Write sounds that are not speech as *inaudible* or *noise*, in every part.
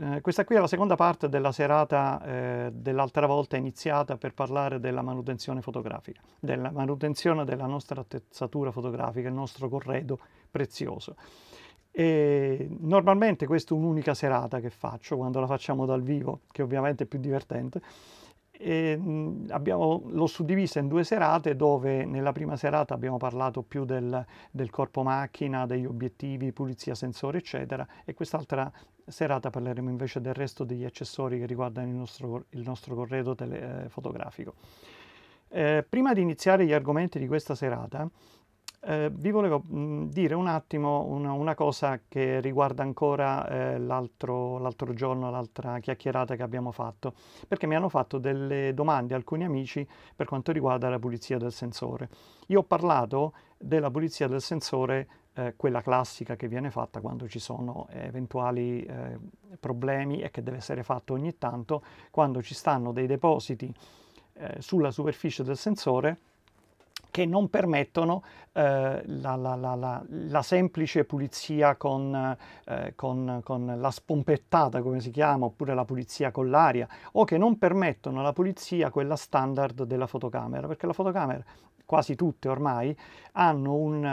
Eh, questa qui è la seconda parte della serata eh, dell'altra volta iniziata per parlare della manutenzione fotografica, della manutenzione della nostra attrezzatura fotografica, il nostro corredo prezioso. E normalmente questa è un'unica serata che faccio quando la facciamo dal vivo, che ovviamente è più divertente. E l'ho suddivisa in due serate dove nella prima serata abbiamo parlato più del, del corpo macchina, degli obiettivi, pulizia sensore eccetera e quest'altra serata parleremo invece del resto degli accessori che riguardano il nostro, il nostro corredo tele, eh, fotografico. Eh, prima di iniziare gli argomenti di questa serata, eh, vi volevo mh, dire un attimo una, una, cosa che riguarda ancora eh, l'altro, l'altro giorno, l'altra chiacchierata che abbiamo fatto, perché mi hanno fatto delle domande alcuni amici per quanto riguarda la pulizia del sensore. Io ho parlato della pulizia del sensore eh, quella classica che viene fatta quando ci sono eh, eventuali eh, problemi e che deve essere fatto ogni tanto, quando ci stanno dei depositi eh, sulla superficie del sensore che non permettono eh, la, la, la, la, semplice pulizia con, eh, con, con la spompettata, come si chiama, oppure la pulizia con l'aria, o che non permettono la pulizia quella standard della fotocamera, perché la fotocamera quasi tutte ormai, hanno un,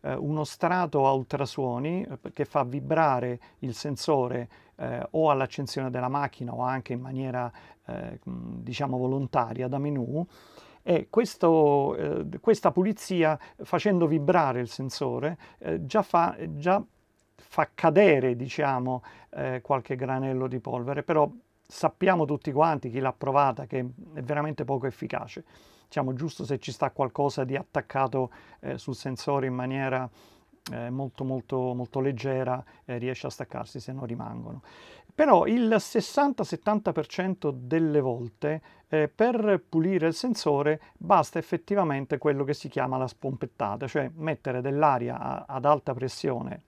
eh, uno strato a ultrasuoni eh, che fa vibrare il sensore eh, o all'accensione della macchina o anche in maniera eh, diciamo volontaria da menu e questo, eh, questa pulizia facendo vibrare il sensore eh, già fa, già fa cadere diciamo, qualche granello di polvere, però sappiamo tutti quanti, chi l'ha provata, che è veramente poco efficace diciamo giusto se ci sta qualcosa di attaccato eh, sul sensore in maniera eh, molto molto molto leggera eh, riesce a staccarsi se non rimangono però il 60-70% delle volte eh, per pulire il sensore basta effettivamente quello che si chiama la spompettata cioè mettere dell'aria ad alta pressione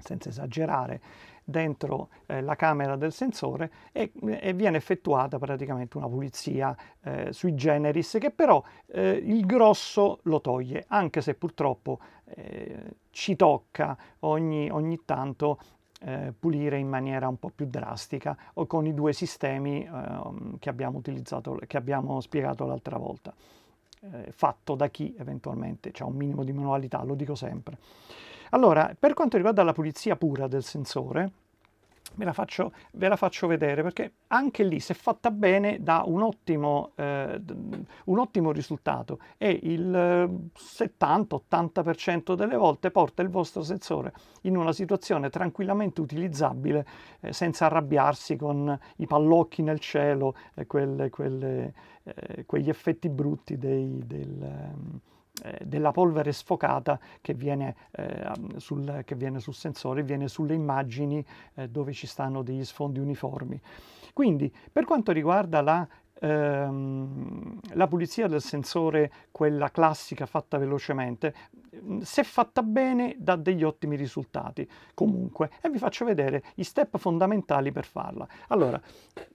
senza esagerare dentro eh, la camera del sensore e, e, viene effettuata praticamente una pulizia eh, sui generis che però eh, il grosso lo toglie, anche se purtroppo eh, ci tocca ogni, ogni tanto eh, pulire in maniera un po' più drastica o con i due sistemi ehm, che abbiamo utilizzato, che abbiamo spiegato l'altra volta. Eh, fatto da chi eventualmente ha un minimo di manualità, lo dico sempre. Allora, per quanto riguarda la pulizia pura del sensore, la faccio, ve la faccio vedere perché anche lì, se fatta bene, dà un ottimo, eh, un ottimo risultato e il 70-80% eh, delle volte porta il vostro sensore in una situazione tranquillamente utilizzabile eh, senza arrabbiarsi con i pallocchi nel cielo e eh, quegli effetti brutti dei, del ehm, eh, della polvere sfocata che viene, eh, sul, che viene, sul, sensore, viene sulle immagini eh, dove ci stanno degli sfondi uniformi. Quindi per quanto riguarda la ehm, la pulizia del sensore, quella classica fatta velocemente, se fatta bene dà degli ottimi risultati comunque e vi faccio vedere i step fondamentali per farla. Allora,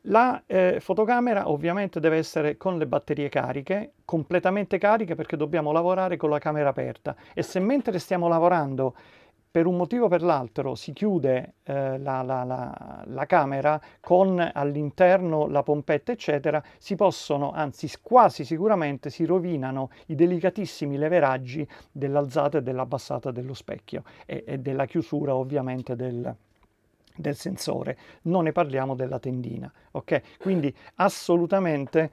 la eh, fotocamera ovviamente deve essere con le batterie cariche, completamente cariche perché dobbiamo lavorare con la camera aperta e se mentre stiamo lavorando per un motivo o per l'altro si chiude eh, la, la, la, la, camera con all'interno la pompetta eccetera, si possono, anzi quasi sicuramente si rovinano i delicatissimi leveraggi dell'alzata e dell'abbassata dello specchio e, e della chiusura ovviamente del, del sensore, non ne parliamo della tendina, ok? Quindi assolutamente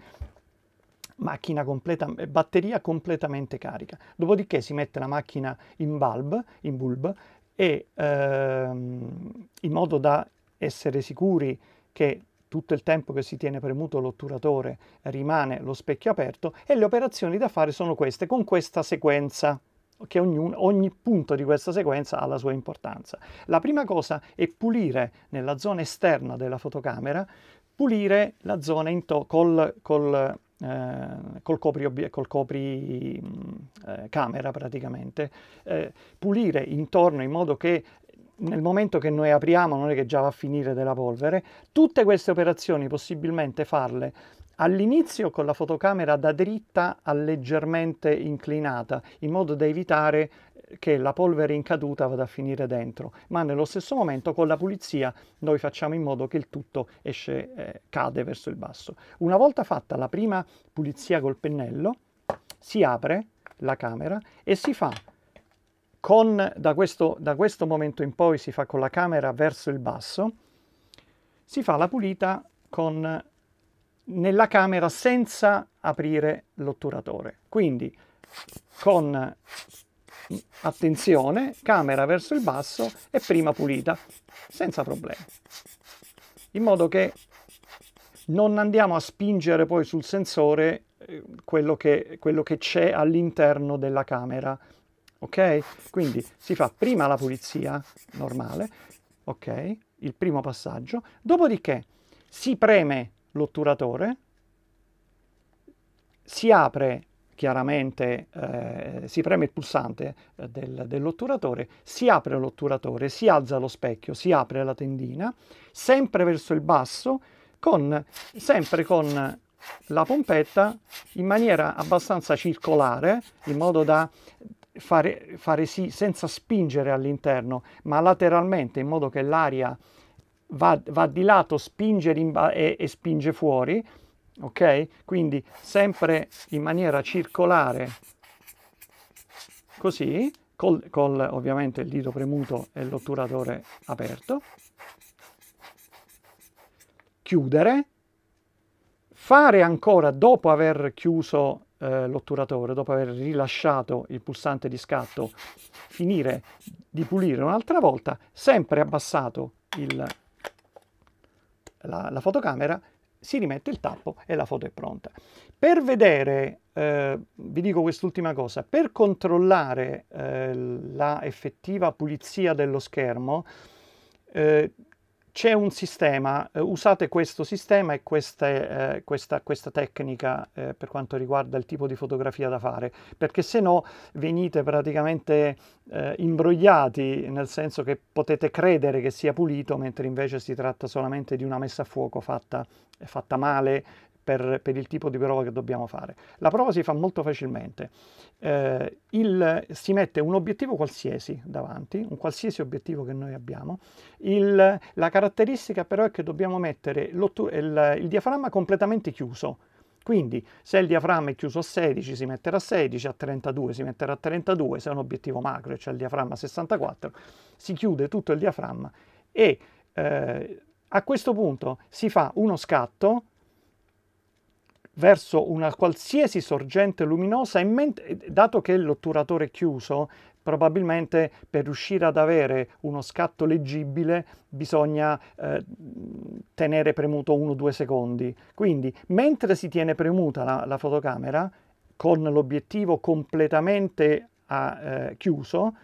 macchina completa, eh, batteria completamente carica. Dopodiché si mette la macchina in bulb, in bulb e ehm, in modo da essere sicuri che tutto il tempo che si tiene premuto l'otturatore rimane lo specchio aperto e le operazioni da fare sono queste, con questa sequenza che ogni, ogni punto di questa sequenza ha la sua importanza. La prima cosa è pulire nella zona esterna della fotocamera, pulire la zona col, col eh, col copri, col copri mm, eh, camera praticamente, eh, pulire intorno in modo che nel momento che noi apriamo non è che già va a finire della polvere, tutte queste operazioni possibilmente farle all'inizio con la fotocamera da dritta a leggermente inclinata in modo da evitare che la polvere in caduta vada a finire dentro, ma nello stesso momento con la pulizia noi facciamo in modo che il tutto esce, eh, cade verso il basso. Una volta fatta la prima pulizia col pennello, si apre la camera e si fa con, da, questo, da questo momento in poi si fa con la camera verso il basso, si fa la pulita con, nella camera senza aprire l'otturatore. Quindi con attenzione, camera verso il basso e prima pulita, senza problemi. In modo che non andiamo a spingere poi sul sensore eh, quello che, quello che c'è all'interno della camera. Ok? Quindi si fa prima la pulizia normale, ok? Il primo passaggio, dopodiché si preme l'otturatore, si apre chiaramente eh, si preme il pulsante eh, del, dell'otturatore, si apre l'otturatore, si alza lo specchio, si apre la tendina, sempre verso il basso, con, sempre con la pompetta in maniera abbastanza circolare, in modo da fare, fare sì senza spingere all'interno, ma lateralmente, in modo che l'aria va, va di lato, spinge e, e spinge fuori, ok? Quindi sempre in maniera circolare, così, col, col ovviamente il dito premuto e l'otturatore aperto, chiudere, fare ancora dopo aver chiuso eh, l'otturatore, dopo aver rilasciato il pulsante di scatto, finire di pulire un'altra volta, sempre abbassato il, la, la fotocamera si rimette il tappo e la foto è pronta. Per vedere, eh, vi dico quest'ultima cosa, per controllare eh, la effettiva pulizia dello schermo, eh, c'è un sistema, eh, usate questo sistema e queste, eh, questa, questa, tecnica eh, per quanto riguarda il tipo di fotografia da fare, perché se no venite praticamente eh, imbrogliati, nel senso che potete credere che sia pulito, mentre invece si tratta solamente di una messa a fuoco fatta, fatta male, per, per, il tipo di prova che dobbiamo fare. La prova si fa molto facilmente. Eh, il, si mette un obiettivo qualsiasi davanti, un qualsiasi obiettivo che noi abbiamo. Il, la caratteristica però è che dobbiamo mettere il, il diaframma completamente chiuso, quindi se il diaframma è chiuso a 16 si metterà a 16, a 32 si metterà a 32, se è un obiettivo macro, e cioè il diaframma a 64, si chiude tutto il diaframma e eh, a questo punto si fa uno scatto verso una qualsiasi sorgente luminosa, mente, dato che l'otturatore è chiuso, probabilmente per riuscire ad avere uno scatto leggibile bisogna eh, tenere premuto 1-2 secondi. Quindi mentre si tiene premuta la, la fotocamera, con l'obiettivo completamente a, eh, chiuso,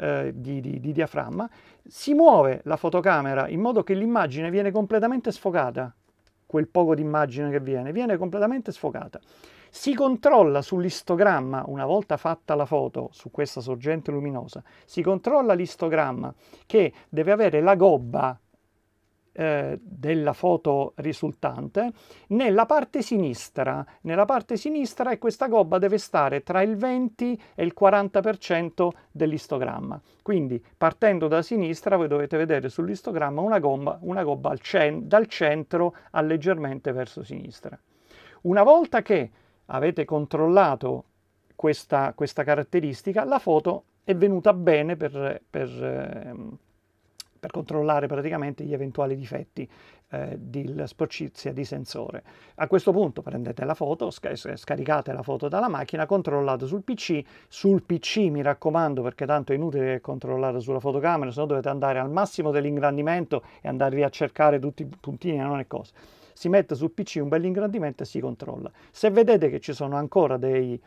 eh, di, di, di, diaframma, si muove la fotocamera in modo che l'immagine viene completamente sfocata quel poco di immagine che viene, viene completamente sfocata. Si controlla sull'istogramma, una volta fatta la foto su questa sorgente luminosa, si controlla l'istogramma che deve avere la gobba eh, della foto risultante nella parte sinistra nella parte sinistra e questa gobba deve stare tra il 20 e il 40 per cento dell'istogramma quindi partendo da sinistra voi dovete vedere sull'istogramma una gomma una gobba cen dal centro a leggermente verso sinistra una volta che avete controllato questa, questa caratteristica la foto è venuta bene per, per ehm, per controllare praticamente gli eventuali difetti eh, di sporcizia di sensore. A questo punto prendete la foto, scaricate la foto dalla macchina, controllate sul PC, sul PC mi raccomando perché tanto è inutile che sulla fotocamera, se no dovete andare al massimo dell'ingrandimento e andarvi a cercare tutti i puntini e non è cosa. Si mette sul PC un bel ingrandimento e si controlla. Se vedete che ci sono ancora dei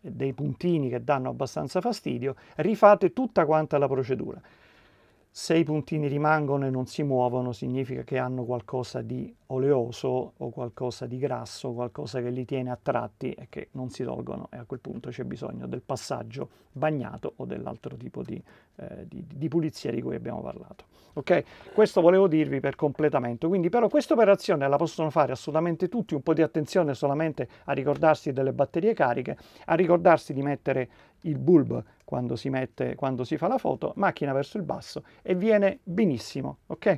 dei puntini che danno abbastanza fastidio, rifate tutta quanta la procedura se i puntini rimangono e non si muovono significa che hanno qualcosa di oleoso o qualcosa di grasso, qualcosa che li tiene attratti e che non si tolgono e a quel punto c'è bisogno del passaggio bagnato o dell'altro tipo di, eh, di, di, pulizia di cui abbiamo parlato. Ok, Questo volevo dirvi per completamento, quindi però questa operazione la possono fare assolutamente tutti, un po' di attenzione solamente a ricordarsi delle batterie cariche, a ricordarsi di mettere il bulb quando si, mette, quando si fa la foto, macchina verso il basso e viene benissimo, ok?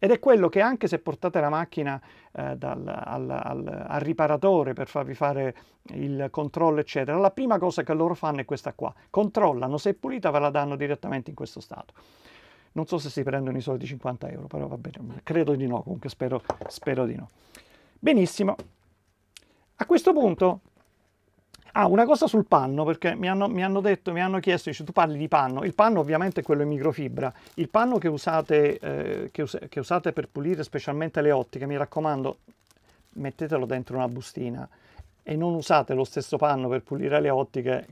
Ed è quello che anche se portate la macchina eh, dal, al, al, al, riparatore per farvi fare il controllo, eccetera, la prima cosa che loro fanno è questa qua. Controllano, se è pulita ve la danno direttamente in questo stato. Non so se si prendono i soldi 50 euro, però va bene, credo di no, comunque spero, spero di no. Benissimo. A questo punto Ah, una cosa sul panno, perché mi hanno, mi hanno detto, mi hanno chiesto, dice, tu parli di panno. Il panno ovviamente è quello in microfibra. Il panno che usate, eh, che, us che usate per pulire specialmente le ottiche, mi raccomando, mettetelo dentro una bustina e non usate lo stesso panno per pulire le ottiche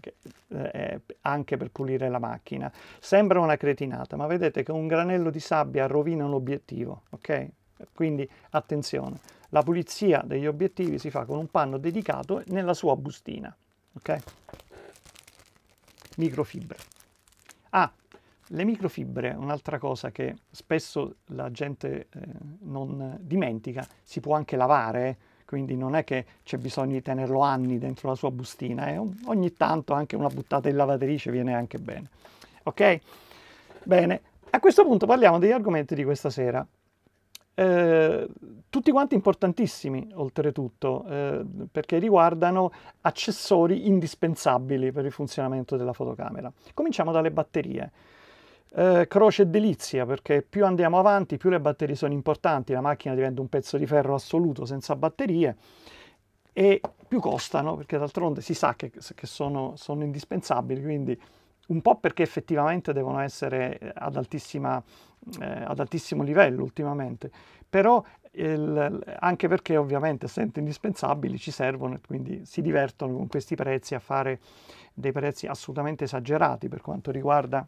eh, eh, anche per pulire la macchina. Sembra una cretinata, ma vedete che un granello di sabbia rovina un obiettivo, ok? Quindi attenzione, la pulizia degli obiettivi si fa con un panno dedicato nella sua bustina ok? Microfibre. Ah, le microfibre, un'altra cosa che spesso la gente eh, non dimentica, si può anche lavare, quindi non è che c'è bisogno di tenerlo anni dentro la sua bustina, eh? ogni tanto anche una buttata in lavatrice viene anche bene. Ok? Bene, a questo punto parliamo degli argomenti di questa sera. Eh, tutti quanti importantissimi oltretutto eh, perché riguardano accessori indispensabili per il funzionamento della fotocamera. Cominciamo dalle batterie. Eh, croce e delizia perché più andiamo avanti più le batterie sono importanti, la macchina diventa un pezzo di ferro assoluto senza batterie e più costano perché d'altronde si sa che, che sono, sono indispensabili quindi un po' perché effettivamente devono essere eh, ad altissima eh, ad altissimo livello ultimamente, però il, anche perché ovviamente essendo indispensabili ci servono e quindi si divertono con questi prezzi a fare dei prezzi assolutamente esagerati per quanto riguarda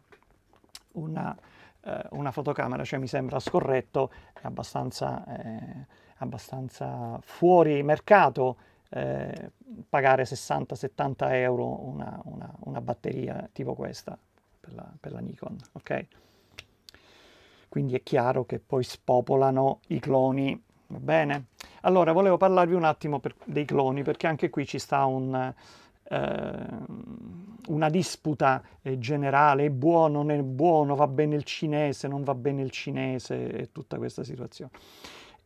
una, eh, una fotocamera, cioè mi sembra scorretto, è abbastanza, eh, abbastanza fuori mercato eh, pagare 60-70 euro una, una, una, batteria tipo questa per la, per la Nikon. Okay? quindi è chiaro che poi spopolano i cloni, bene? Allora, volevo parlarvi un attimo per, dei cloni, perché anche qui ci sta un, eh, una disputa eh, generale, è buono, non è buono, va bene il cinese, non va bene il cinese, e tutta questa situazione.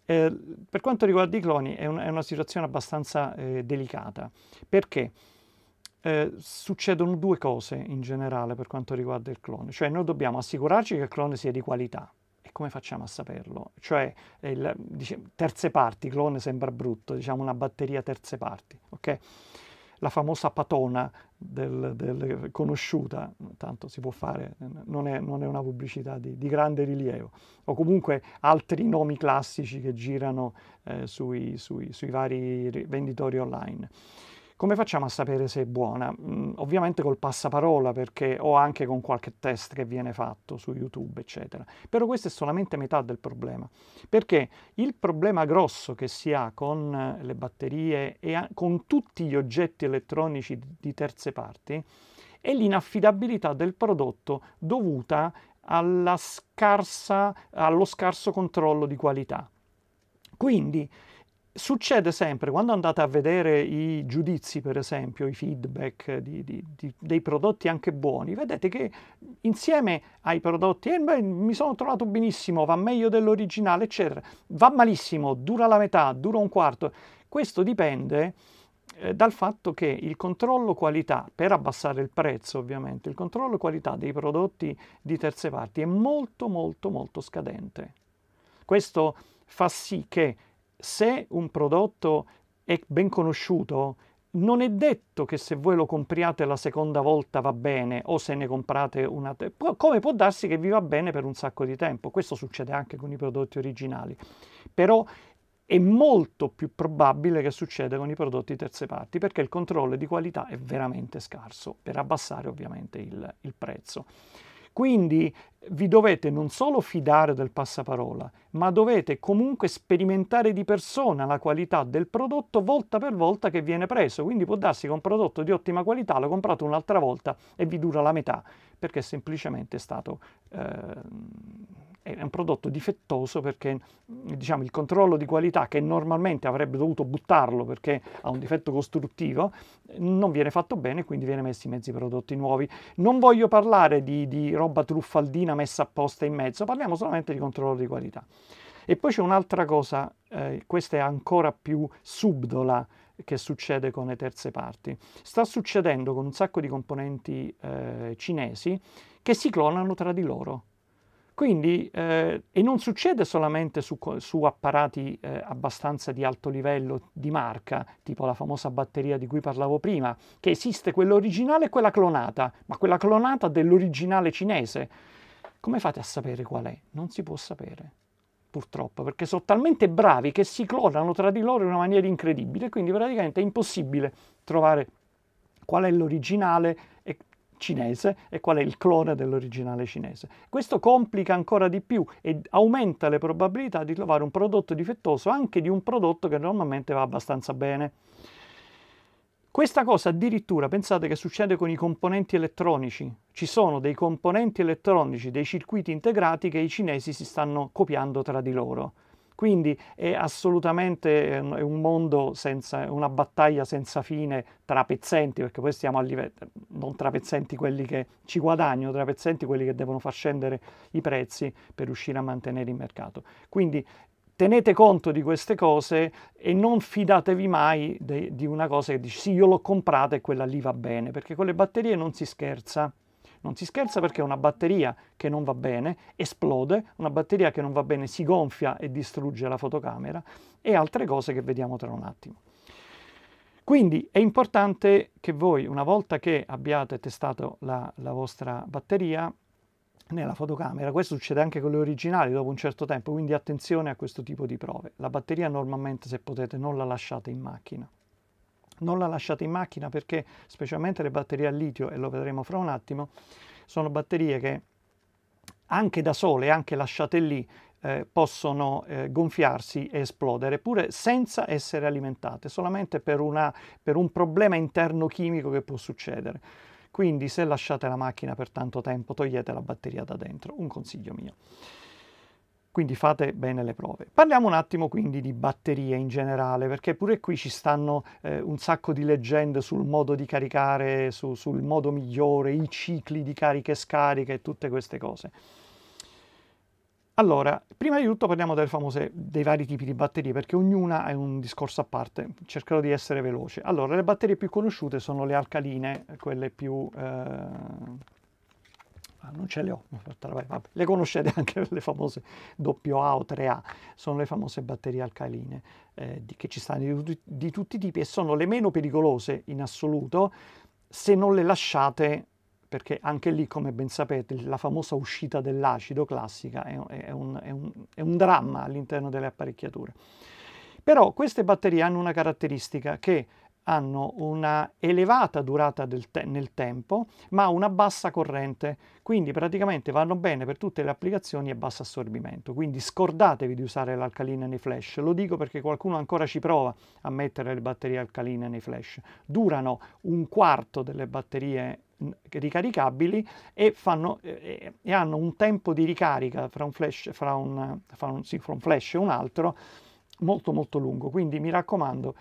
Eh, per quanto riguarda i cloni è, un, è una situazione abbastanza eh, delicata, perché? Eh, succedono due cose in generale per quanto riguarda il clone, cioè noi dobbiamo assicurarci che il clone sia di qualità, come facciamo a saperlo? Cioè, eh, il, dice, terze parti, clone sembra brutto, diciamo una batteria terze parti, ok? La famosa patona del, del, conosciuta, tanto si può fare, non è, non è una pubblicità di, di, grande rilievo, o comunque altri nomi classici che girano eh, sui, sui, sui vari venditori online. Come facciamo a sapere se è buona? Mm, ovviamente col passaparola perché o anche con qualche test che viene fatto su YouTube, eccetera. Però questa è solamente metà del problema, perché il problema grosso che si ha con eh, le batterie e con tutti gli oggetti elettronici di terze parti è l'inaffidabilità del prodotto dovuta alla scarsa, allo scarso controllo di qualità. Quindi Succede sempre, quando andate a vedere i giudizi, per esempio, i feedback di, di, di, dei prodotti anche buoni, vedete che insieme ai prodotti, eh, beh, mi sono trovato benissimo, va meglio dell'originale, eccetera, va malissimo, dura la metà, dura un quarto. Questo dipende eh, dal fatto che il controllo qualità, per abbassare il prezzo ovviamente, il controllo qualità dei prodotti di terze parti è molto molto molto scadente. Questo fa sì che se un prodotto è ben conosciuto, non è detto che se voi lo compriate la seconda volta va bene o se ne comprate una come può darsi che vi va bene per un sacco di tempo. Questo succede anche con i prodotti originali. Però è molto più probabile che succeda con i prodotti terze parti perché il controllo di qualità è veramente scarso per abbassare ovviamente il, il prezzo. Quindi vi dovete non solo fidare del passaparola, ma dovete comunque sperimentare di persona la qualità del prodotto volta per volta che viene preso. Quindi può darsi che un prodotto di ottima qualità lo comprate un'altra volta e vi dura la metà, perché semplicemente è stato eh, è un prodotto difettoso perché mm, diciamo, il controllo di qualità che normalmente avrebbe dovuto buttarlo perché ha un difetto costruttivo non viene fatto bene e quindi viene messo in mezzo i prodotti nuovi. Non voglio parlare di, di roba truffaldina messa apposta in mezzo, parliamo solamente di controllo di qualità. E poi c'è un'altra cosa, eh, questa è ancora più subdola che succede con le terze parti. Sta succedendo con un sacco di componenti eh, cinesi che si clonano tra di loro. Quindi, eh, e non succede solamente su, su apparati eh, abbastanza di alto livello di marca, tipo la famosa batteria di cui parlavo prima, che esiste quella originale e quella clonata, ma quella clonata dell'originale cinese. Come fate a sapere qual è? Non si può sapere, purtroppo, perché sono talmente bravi che si clonano tra di loro in una maniera incredibile, quindi praticamente è impossibile trovare qual è l'originale e cinese e qual è il clone dell'originale cinese. Questo complica ancora di più e aumenta le probabilità di trovare un prodotto difettoso anche di un prodotto che normalmente va abbastanza bene. Questa cosa addirittura pensate che succede con i componenti elettronici. Ci sono dei componenti elettronici, dei circuiti integrati che i cinesi si stanno copiando tra di loro. Quindi è assolutamente ehm, un mondo senza, una battaglia senza fine tra pezzenti, perché poi stiamo a livello, ehm, non tra pezzenti quelli che ci guadagnano, tra pezzenti quelli che devono far scendere i prezzi per riuscire a mantenere il mercato. Quindi tenete conto di queste cose e non fidatevi mai de, di una cosa che dici sì io l'ho comprata e quella lì va bene, perché con le batterie non si scherza. Non si scherza perché una batteria che non va bene esplode, una batteria che non va bene si gonfia e distrugge la fotocamera e altre cose che vediamo tra un attimo. Quindi è importante che voi, una volta che abbiate testato la, la vostra batteria, nella fotocamera. Questo succede anche con le originali dopo un certo tempo, quindi attenzione a questo tipo di prove. La batteria normalmente se potete non la lasciate in macchina non la lasciate in macchina perché specialmente le batterie a litio, e lo vedremo fra un attimo, sono batterie che anche da sole, anche lasciate lì, eh, possono eh, gonfiarsi e esplodere, pure senza essere alimentate, solamente per, una, per un problema interno chimico che può succedere. Quindi se lasciate la macchina per tanto tempo, togliete la batteria da dentro, un consiglio mio quindi fate bene le prove. Parliamo un attimo quindi di batterie in generale, perché pure qui ci stanno eh, un sacco di leggende sul modo di caricare, su, sul modo migliore, i cicli di carica e scarica e tutte queste cose. Allora, prima di tutto parliamo famose, dei vari tipi di batterie, perché ognuna è un discorso a parte, cercherò di essere veloce. Allora, le batterie più conosciute sono le alcaline, quelle più... Eh Ah, non ce le ho, Vabbè, le conoscete anche le famose AA o 3A, sono le famose batterie alcaline eh, di, che ci stanno di, di tutti i tipi e sono le meno pericolose in assoluto se non le lasciate perché anche lì, come ben sapete, la famosa uscita dell'acido classica è, è, un, è, un, è un, dramma all'interno delle apparecchiature. Però queste batterie hanno una caratteristica che hanno una elevata durata te- nel tempo ma una bassa corrente, quindi praticamente vanno bene per tutte le applicazioni a basso assorbimento. Quindi scordatevi di usare l'alcalina nei flash, lo dico perché qualcuno ancora ci prova a mettere le batterie alcaline nei flash. Durano un quarto delle batterie ricaricabili e, fanno, e, e hanno un tempo di ricarica fra un flash, fra un, fra un, sì, fra un flash e un altro molto molto lungo quindi mi raccomando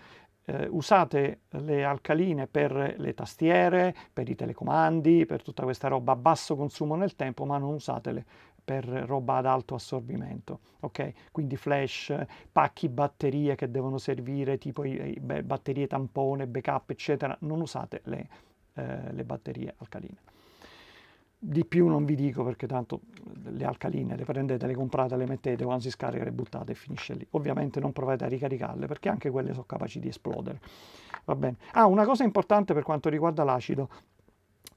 eh, usate le alcaline per le tastiere, per i telecomandi, per tutta questa roba a basso consumo nel tempo, ma non usatele per roba ad alto assorbimento, ok? Quindi flash, pacchi batterie che devono servire, tipo i, i, beh, batterie tampone, backup, eccetera, non usate le, eh, le batterie alcaline di più non vi dico perché tanto le alcaline le prendete, le comprate, le mettete, quando si scarica le buttate e finisce lì. Ovviamente non provate a ricaricarle perché anche quelle sono capaci di esplodere. Va bene. Ah, una cosa importante per quanto riguarda l'acido,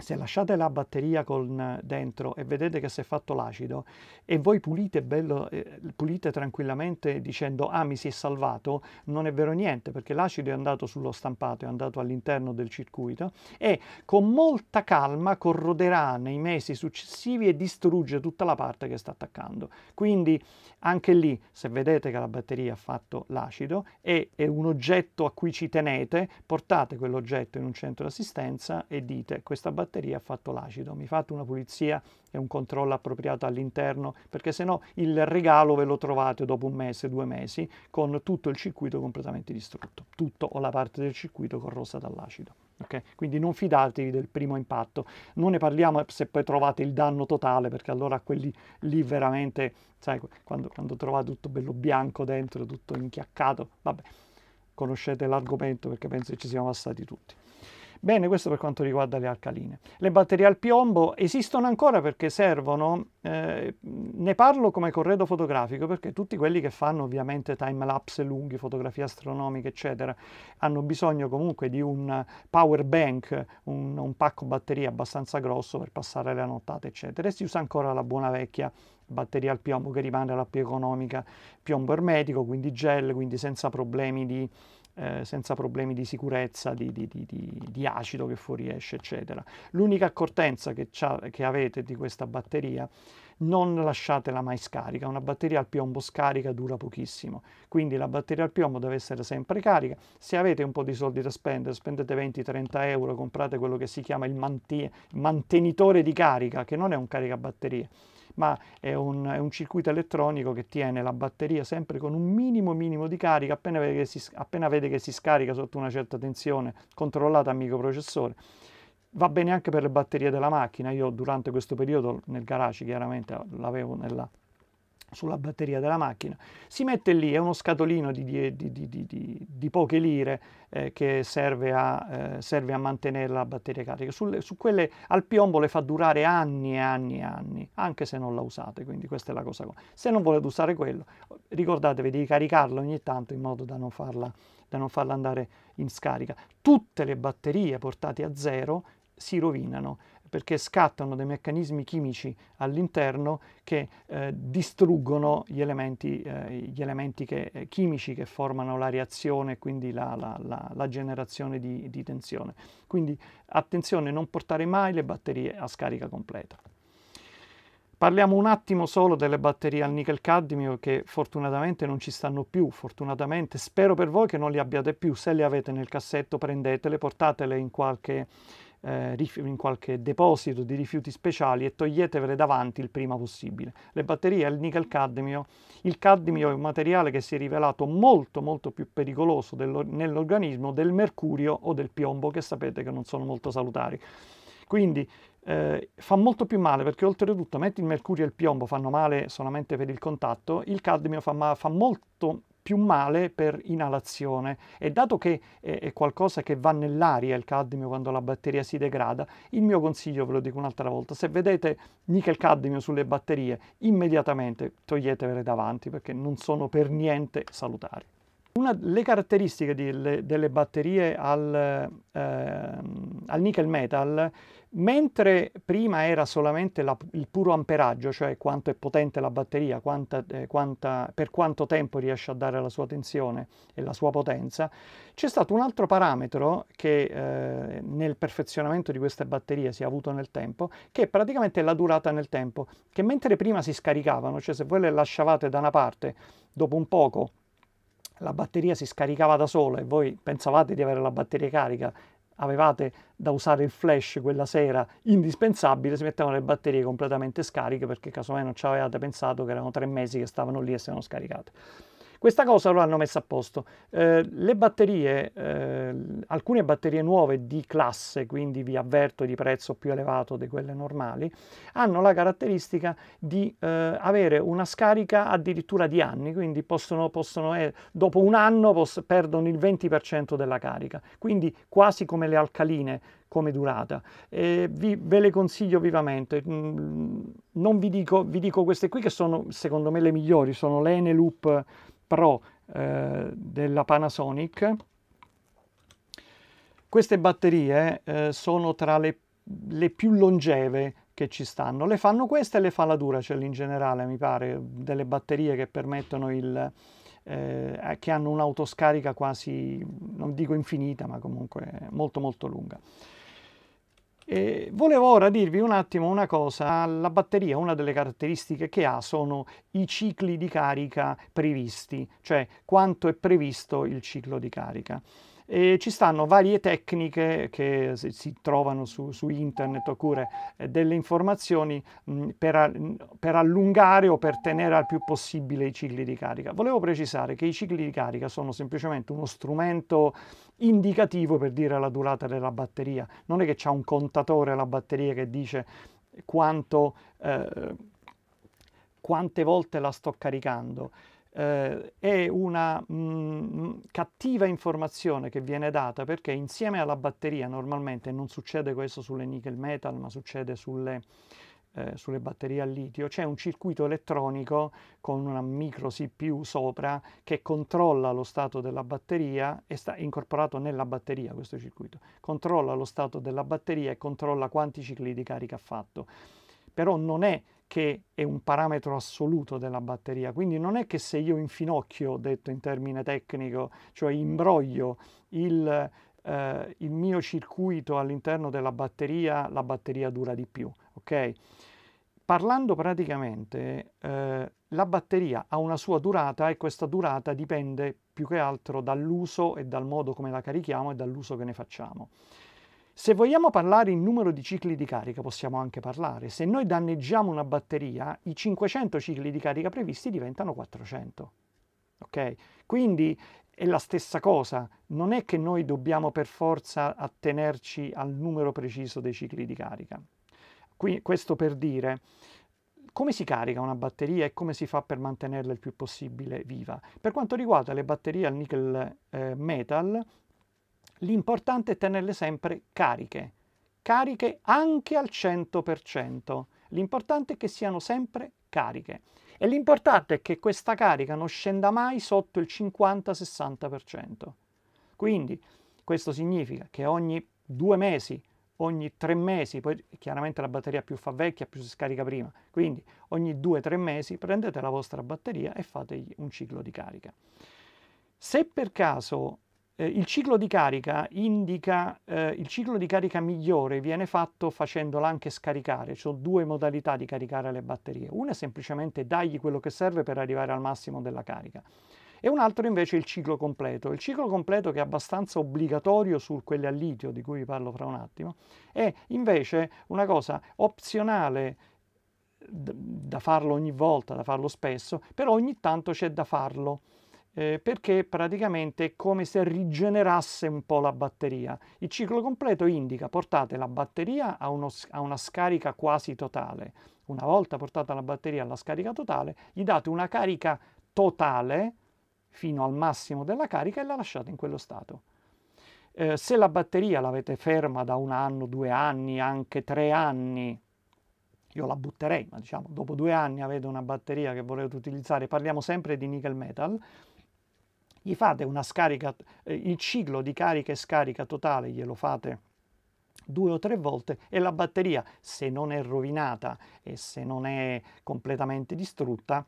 se lasciate la batteria con, eh, dentro e vedete che si è fatto l'acido e voi pulite, bello, eh, pulite tranquillamente dicendo ah mi si è salvato, non è vero niente perché l'acido è andato sullo stampato, è andato all'interno del circuito e con molta calma corroderà nei mesi successivi e distrugge tutta la parte che sta attaccando. Quindi anche lì se vedete che la batteria ha fatto l'acido e è un oggetto a cui ci tenete, portate quell'oggetto in un centro assistenza e dite questa batteria batteria ha fatto l'acido, mi fate una pulizia e un controllo appropriato all'interno, perché sennò il regalo ve lo trovate dopo un mese, due mesi, con tutto il circuito completamente distrutto, tutto o la parte del circuito corrosa dall'acido. Okay? Quindi non fidatevi del primo impatto, non ne parliamo se poi trovate il danno totale, perché allora quelli lì veramente, sai, quando, quando trovate tutto bello bianco dentro, tutto inchiaccato, vabbè, conoscete l'argomento perché penso che ci siamo passati tutti. Bene, questo per quanto riguarda le alcaline. Le batterie al piombo esistono ancora perché servono, eh, ne parlo come corredo fotografico perché tutti quelli che fanno ovviamente time lapse lunghi, fotografie astronomiche eccetera, hanno bisogno comunque di un power bank, un, un pacco batterie abbastanza grosso per passare la nottata eccetera e si usa ancora la buona vecchia batteria al piombo che rimane la più economica, piombo ermetico, quindi gel, quindi senza problemi di eh, senza problemi di sicurezza, di, di, di, di, acido che fuoriesce, eccetera. L'unica accortenza che, che avete di questa batteria non lasciatela mai scarica. Una batteria al piombo scarica dura pochissimo, quindi la batteria al piombo deve essere sempre carica. Se avete un po' di soldi da spendere, spendete 20-30 euro, comprate quello che si chiama il mantenitore di carica, che non è un caricabatterie ma è un, è un, circuito elettronico che tiene la batteria sempre con un minimo minimo di carica, appena vede che si, vede che si scarica sotto una certa tensione controllata a microprocessore. Va bene anche per le batterie della macchina, io durante questo periodo nel garage chiaramente l'avevo nella sulla batteria della macchina. Si mette lì, è uno scatolino di, di, di, di poche lire eh, che serve a, eh, serve a, mantenere la batteria carica. Sulle, su quelle al piombo le fa durare anni e anni e anni, anche se non la usate, quindi questa è la cosa. Se non volete usare quello, ricordatevi di caricarlo ogni tanto in modo da non farla, da non farla andare in scarica. Tutte le batterie portate a zero si rovinano perché scattano dei meccanismi chimici all'interno che eh, distruggono gli elementi, eh, gli elementi che, eh, chimici che formano la reazione e quindi la, la, la, la generazione di, di tensione. Quindi attenzione, non portare mai le batterie a scarica completa. Parliamo un attimo solo delle batterie al nickel cadmio che fortunatamente non ci stanno più, fortunatamente spero per voi che non le abbiate più, se le avete nel cassetto prendetele, portatele in qualche eh, in qualche deposito di rifiuti speciali e toglietevele davanti il prima possibile. Le batterie al nickel cadmio, il cadmio è un materiale che si è rivelato molto molto più pericoloso nell'organismo del mercurio o del piombo che sapete che non sono molto salutari. Quindi eh, fa molto più male perché oltretutto mentre il mercurio e il piombo fanno male solamente per il contatto, il cadmio fa, ma- fa molto più male per inalazione e dato che è qualcosa che va nell'aria il cadmio quando la batteria si degrada, il mio consiglio ve lo dico un'altra volta, se vedete nickel cadmio sulle batterie immediatamente toglietevele davanti perché non sono per niente salutari. Una delle caratteristiche di, delle batterie al, eh, al, nickel metal, mentre prima era solamente la, il puro amperaggio, cioè quanto è potente la batteria, quanta, eh, quanta, per quanto tempo riesce a dare la sua tensione e la sua potenza, c'è stato un altro parametro che eh, nel perfezionamento di queste batterie si è avuto nel tempo, che è praticamente la durata nel tempo, che mentre prima si scaricavano, cioè se voi le lasciavate da una parte, dopo un poco la batteria si scaricava da sola e voi pensavate di avere la batteria carica, avevate da usare il flash quella sera indispensabile, si mettevano le batterie completamente scariche perché casomai non ci avevate pensato che erano tre mesi che stavano lì e si erano scaricate. Questa cosa l'hanno messa a posto. Eh, le batterie, eh, alcune batterie nuove di classe, quindi vi avverto di prezzo più elevato di quelle normali, hanno la caratteristica di eh, avere una scarica addirittura di anni, quindi possono, possono eh, dopo un anno poss perdono il 20% della carica, quindi quasi come le alcaline come durata. Eh, vi, ve le consiglio vivamente. Mm, non vi dico, vi dico queste qui che sono secondo me le migliori, sono le Eneloop Pro eh, della Panasonic. Queste batterie eh, sono tra le, le, più longeve che ci stanno. Le fanno queste e le fa la Duracell in generale, mi pare, delle batterie che permettono il, eh, eh che hanno un'autoscarica quasi, non dico infinita, ma comunque molto molto lunga. Eh, volevo ora dirvi un attimo una cosa, la batteria, una delle caratteristiche che ha sono i cicli di carica previsti, cioè quanto è previsto il ciclo di carica. E ci stanno varie tecniche che si, trovano su, su internet oppure eh, delle informazioni mm, per, mm, per allungare o per tenere al più possibile i cicli di carica. Volevo precisare che i cicli di carica sono semplicemente uno strumento indicativo per dire la durata della batteria. Non è che c'è un contatore alla batteria che dice quanto, eh, quante volte la sto caricando eh, è una mh, mm, mm, cattiva informazione che viene data perché insieme alla batteria normalmente non succede questo sulle nickel metal ma succede sulle, eh, sulle batterie a litio c'è un circuito elettronico con una micro CPU sopra che controlla lo stato della batteria e sta incorporato nella batteria questo circuito controlla lo stato della batteria e controlla quanti cicli di carica ha fatto però non è che è un parametro assoluto della batteria. Quindi non è che se io infinocchio, detto in termine tecnico, cioè imbroglio il, eh, il mio circuito all'interno della batteria, la batteria dura di più. Okay? Parlando praticamente, eh, la batteria ha una sua durata e questa durata dipende più che altro dall'uso e dal modo come la carichiamo e dall'uso che ne facciamo. Se vogliamo parlare in numero di cicli di carica possiamo anche parlare. Se noi danneggiamo una batteria, i 500 cicli di carica previsti diventano 400. Ok? Quindi è la stessa cosa, non è che noi dobbiamo per forza attenerci al numero preciso dei cicli di carica. Qui, questo per dire come si carica una batteria e come si fa per mantenerla il più possibile viva. Per quanto riguarda le batterie al nickel eh, metal, L'importante è tenerle sempre cariche, cariche anche al 100%. L'importante è che siano sempre cariche. E l'importante è che questa carica non scenda mai sotto il 50-60%. Quindi questo significa che ogni due mesi, ogni tre mesi, poi chiaramente la batteria più fa vecchia più si scarica prima, quindi ogni due o tre mesi prendete la vostra batteria e fate un ciclo di carica. Se per caso eh, il ciclo di carica indica, eh, il ciclo di carica migliore viene fatto facendola anche scaricare, ci sono due modalità di caricare le batterie, una è semplicemente dargli quello che serve per arrivare al massimo della carica e un altro invece è il ciclo completo. Il ciclo completo che è abbastanza obbligatorio su quelle a litio di cui vi parlo fra un attimo è invece una cosa opzionale da farlo ogni volta, da farlo spesso, però ogni tanto c'è da farlo eh, perché praticamente è come se rigenerasse un po' la batteria. Il ciclo completo indica portate la batteria a, uno, a una scarica quasi totale. Una volta portata la batteria alla scarica totale, gli date una carica totale fino al massimo della carica e la lasciate in quello stato. Eh, se la batteria l'avete ferma da un anno, due anni, anche tre anni, io la butterei, ma diciamo dopo due anni avete una batteria che volete utilizzare, parliamo sempre di nickel metal, gli fate una scarica, eh, il ciclo di carica e scarica totale glielo fate due o tre volte e la batteria, se non è rovinata e se non è completamente distrutta,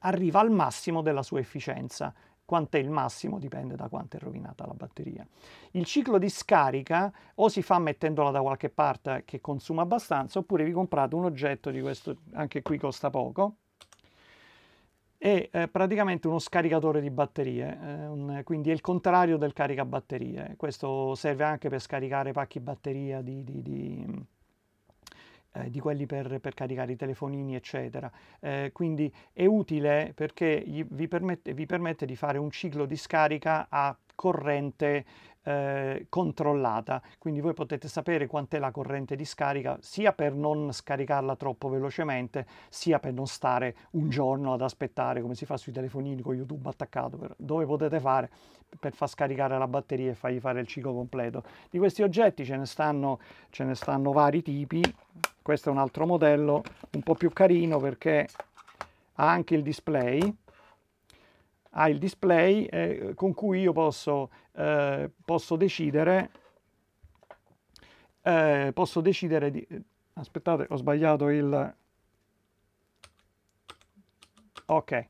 arriva al massimo della sua efficienza. Quant'è il massimo dipende da quanto è rovinata la batteria. Il ciclo di scarica o si fa mettendola da qualche parte che consuma abbastanza oppure vi comprate un oggetto di questo, anche qui costa poco, è eh, praticamente uno scaricatore di batterie, eh, quindi è il contrario del caricabatterie. Questo serve anche per scaricare pacchi batteria di, di, di, eh, di quelli per, per, caricare i telefonini, eccetera. Eh, quindi è utile perché vi, permette, vi, permette, di fare un ciclo di scarica a corrente eh, controllata, quindi voi potete sapere quant'è la corrente di scarica sia per non scaricarla troppo velocemente, sia per non stare un giorno ad aspettare come si fa sui telefonini con YouTube attaccato, per, dove potete fare per far scaricare la batteria e fargli fare il ciclo completo. Di questi oggetti ce ne stanno, ce ne stanno vari tipi, questo è un altro modello un po' più carino perché ha anche il display ha il display eh, con cui io posso, eh, posso decidere, eh, posso decidere di... Aspettate, ho sbagliato il... Ok,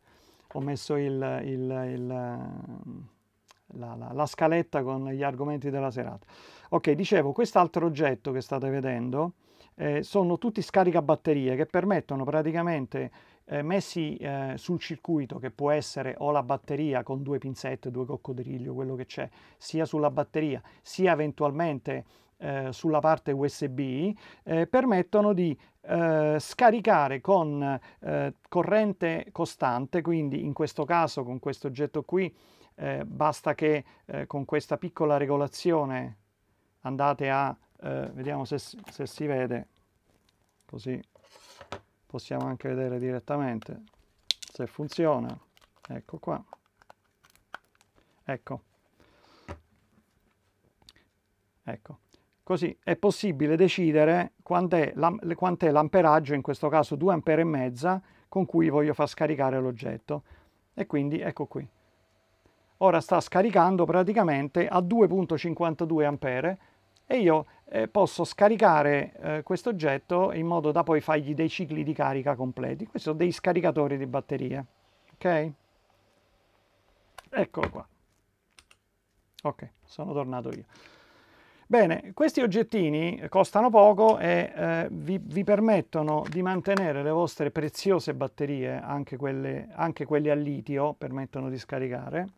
ho messo il, il, il, la, la, la scaletta con gli argomenti della serata. Ok, dicevo, quest'altro oggetto che state vedendo eh, sono tutti scaricabatterie che permettono praticamente eh, messi eh, sul circuito che può essere o la batteria con due pinzette, due coccodrillo, quello che c'è, sia sulla batteria, sia eventualmente eh, sulla parte USB, eh, permettono di eh, scaricare con eh, corrente costante, quindi in questo caso con questo oggetto qui basta che con questa piccola regolazione andate a, vediamo se, se si vede, così possiamo anche vedere direttamente se funziona ecco qua ecco ecco così è possibile decidere quant'è, l'amperaggio in questo caso 2 ampere e mezza con cui voglio far scaricare l'oggetto e quindi ecco qui ora sta scaricando praticamente a 2.52 ampere e io eh, posso scaricare eh, questo oggetto in modo da poi fargli dei cicli di carica completi. Questi sono dei scaricatori di batterie. Ok? Eccolo qua. Ok, sono tornato io. Bene, questi oggettini eh, costano poco e eh, vi, vi, permettono di mantenere le vostre preziose batterie, anche quelle, anche quelle a litio permettono di scaricare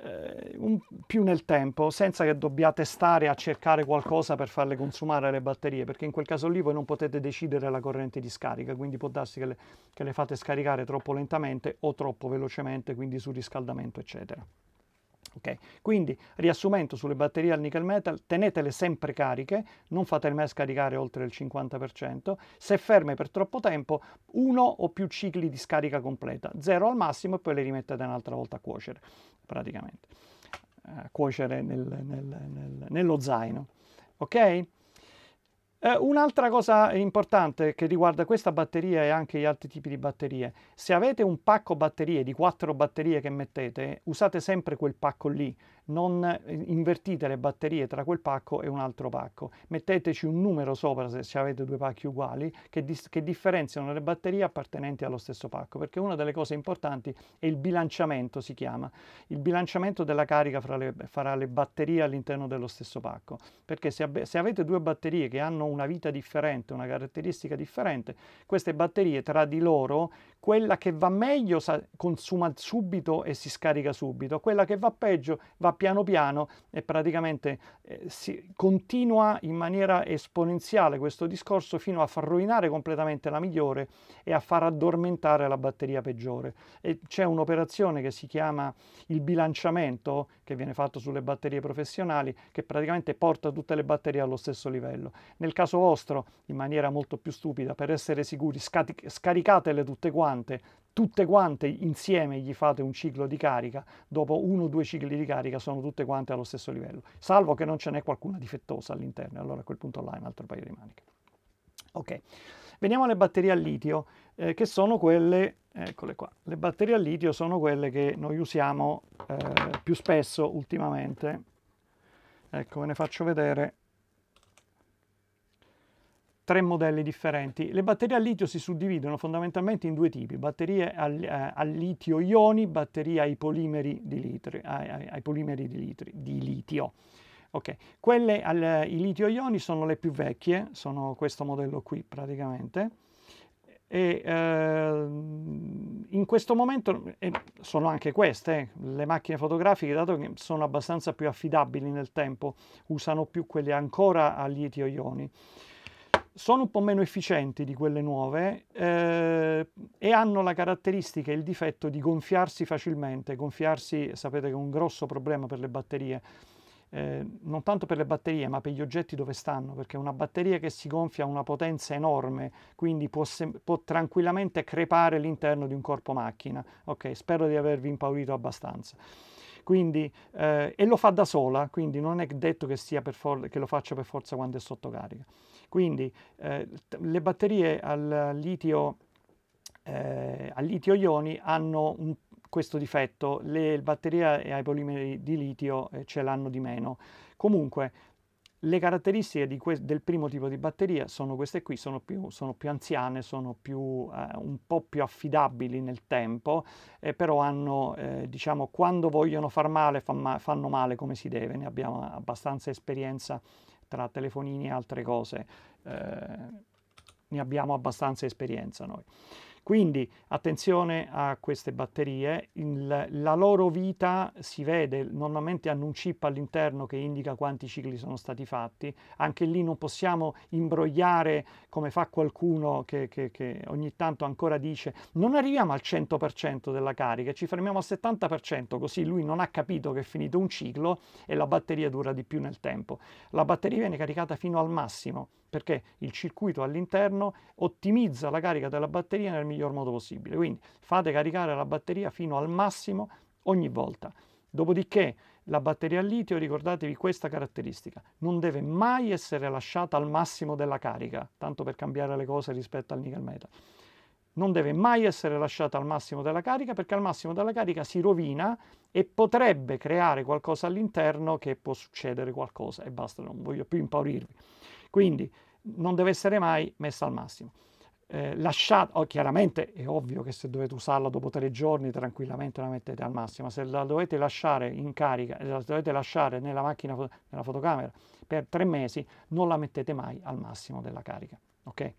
eh, un, più nel tempo, senza che dobbiate stare a cercare qualcosa per farle consumare le batterie, perché in quel caso lì voi non potete decidere la corrente di scarica, quindi può darsi che le, che le fate scaricare troppo lentamente o troppo velocemente, quindi sul riscaldamento, eccetera. Okay? Quindi, riassumendo sulle batterie al nickel metal, tenetele sempre cariche, non fatele mai scaricare oltre il 50%, se ferme per troppo tempo, uno o più cicli di scarica completa, zero al massimo e poi le rimettete un'altra volta a cuocere, praticamente, eh, a cuocere nel, nel, nel, nello zaino. Ok? Eh, un'altra cosa importante che riguarda questa batteria e anche gli altri tipi di batterie, se avete un pacco batterie di quattro batterie che mettete, usate sempre quel pacco lì non eh, invertite le batterie tra quel pacco e un altro pacco, metteteci un numero sopra se avete due pacchi uguali che, dis- che differenziano le batterie appartenenti allo stesso pacco, perché una delle cose importanti è il bilanciamento, si chiama, il bilanciamento della carica fra le, fra le batterie all'interno dello stesso pacco, perché se, ab- se avete due batterie che hanno una vita differente, una caratteristica differente, queste batterie tra di loro, quella che va meglio sa- consuma subito e si scarica subito, quella che va peggio va piano piano e praticamente eh, si continua in maniera esponenziale questo discorso fino a far rovinare completamente la migliore e a far addormentare la batteria peggiore. E c'è un'operazione che si chiama il bilanciamento che viene fatto sulle batterie professionali che praticamente porta tutte le batterie allo stesso livello. Nel caso vostro, in maniera molto più stupida, per essere sicuri, scaricatele tutte quante tutte quante insieme gli fate un ciclo di carica, dopo uno o due cicli di carica sono tutte quante allo stesso livello, salvo che non ce n'è qualcuna difettosa all'interno, allora a quel punto là è un altro paio di maniche. Ok, veniamo alle batterie a litio, eh, che sono quelle, eccole qua, le batterie a litio sono quelle che noi usiamo eh, più spesso ultimamente, ecco ve ne faccio vedere tre modelli differenti. Le batterie a litio si suddividono fondamentalmente in due tipi, batterie eh, a, litio ioni, batterie ai polimeri di, litri, ai, ai polimeri di, litri, di litio. Okay. Quelle ai eh, litio ioni sono le più vecchie, sono questo modello qui praticamente. E, eh, in questo momento eh, sono anche queste eh, le macchine fotografiche dato che sono abbastanza più affidabili nel tempo usano più quelle ancora a litio ioni sono un po' meno efficienti di quelle nuove eh, e hanno la caratteristica e il difetto di gonfiarsi facilmente. Gonfiarsi, sapete che è un grosso problema per le batterie, eh, non tanto per le batterie ma per gli oggetti dove stanno, perché una batteria che si gonfia ha una potenza enorme, quindi può, può tranquillamente crepare l'interno di un corpo macchina. Ok, spero di avervi impaurito abbastanza. Quindi, eh, e lo fa da sola, quindi non è detto che, che lo faccia per forza quando è sotto carica. Quindi eh, le batterie al litio, eh, al litio ioni hanno un, questo difetto, le batterie ai polimeri di litio eh, ce l'hanno di meno. Comunque le caratteristiche del primo tipo di batteria sono queste qui, sono più, sono più anziane, sono più, eh, un po' più affidabili nel tempo, eh, però hanno, eh, diciamo, quando vogliono far male, fanno male come si deve, ne abbiamo abbastanza esperienza tra telefonini e altre cose. Eh, ne abbiamo abbastanza esperienza noi. Quindi attenzione a queste batterie, Il, la loro vita si vede, normalmente hanno un chip all'interno che indica quanti cicli sono stati fatti, anche lì non possiamo imbrogliare come fa qualcuno che, che, che ogni tanto ancora dice non arriviamo al 100% della carica, ci fermiamo al 70% così lui non ha capito che è finito un ciclo e la batteria dura di più nel tempo. La batteria viene caricata fino al massimo perché il circuito all'interno ottimizza la carica della batteria nel miglior modo possibile. Quindi fate caricare la batteria fino al massimo ogni volta. Dopodiché la batteria a litio, ricordatevi questa caratteristica, non deve mai essere lasciata al massimo della carica, tanto per cambiare le cose rispetto al nickel metal. Non deve mai essere lasciata al massimo della carica perché al massimo della carica si rovina e potrebbe creare qualcosa all'interno che può succedere qualcosa e basta, non voglio più impaurirvi. Quindi non deve essere mai messa al massimo. Eh, lasciate, oh, chiaramente è ovvio che se dovete usarla dopo tre giorni tranquillamente la mettete al massimo, se la dovete lasciare in carica, eh, la dovete lasciare nella macchina, nella fotocamera per tre mesi, non la mettete mai al massimo della carica. Okay?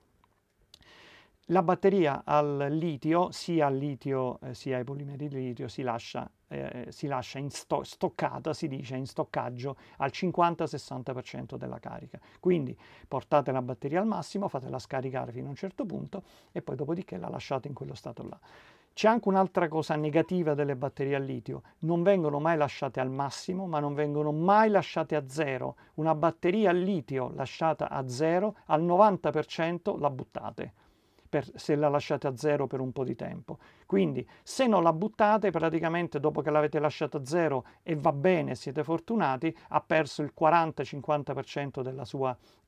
La batteria al litio, sia al litio eh, sia ai polimeri di litio, si lascia, eh, eh, si lascia in sto- stoccata, si dice in stoccaggio al 50-60% della carica. Quindi portate la batteria al massimo, fatela scaricare fino a un certo punto e poi dopodiché la lasciate in quello stato là. C'è anche un'altra cosa negativa delle batterie al litio, non vengono mai lasciate al massimo, ma non vengono mai lasciate a zero. Una batteria al litio lasciata a zero, al 90% la buttate per, se la lasciate a zero per un po' di tempo. Quindi se non la buttate, praticamente dopo che l'avete lasciata a zero e va bene, siete fortunati, ha perso il 40-50% della,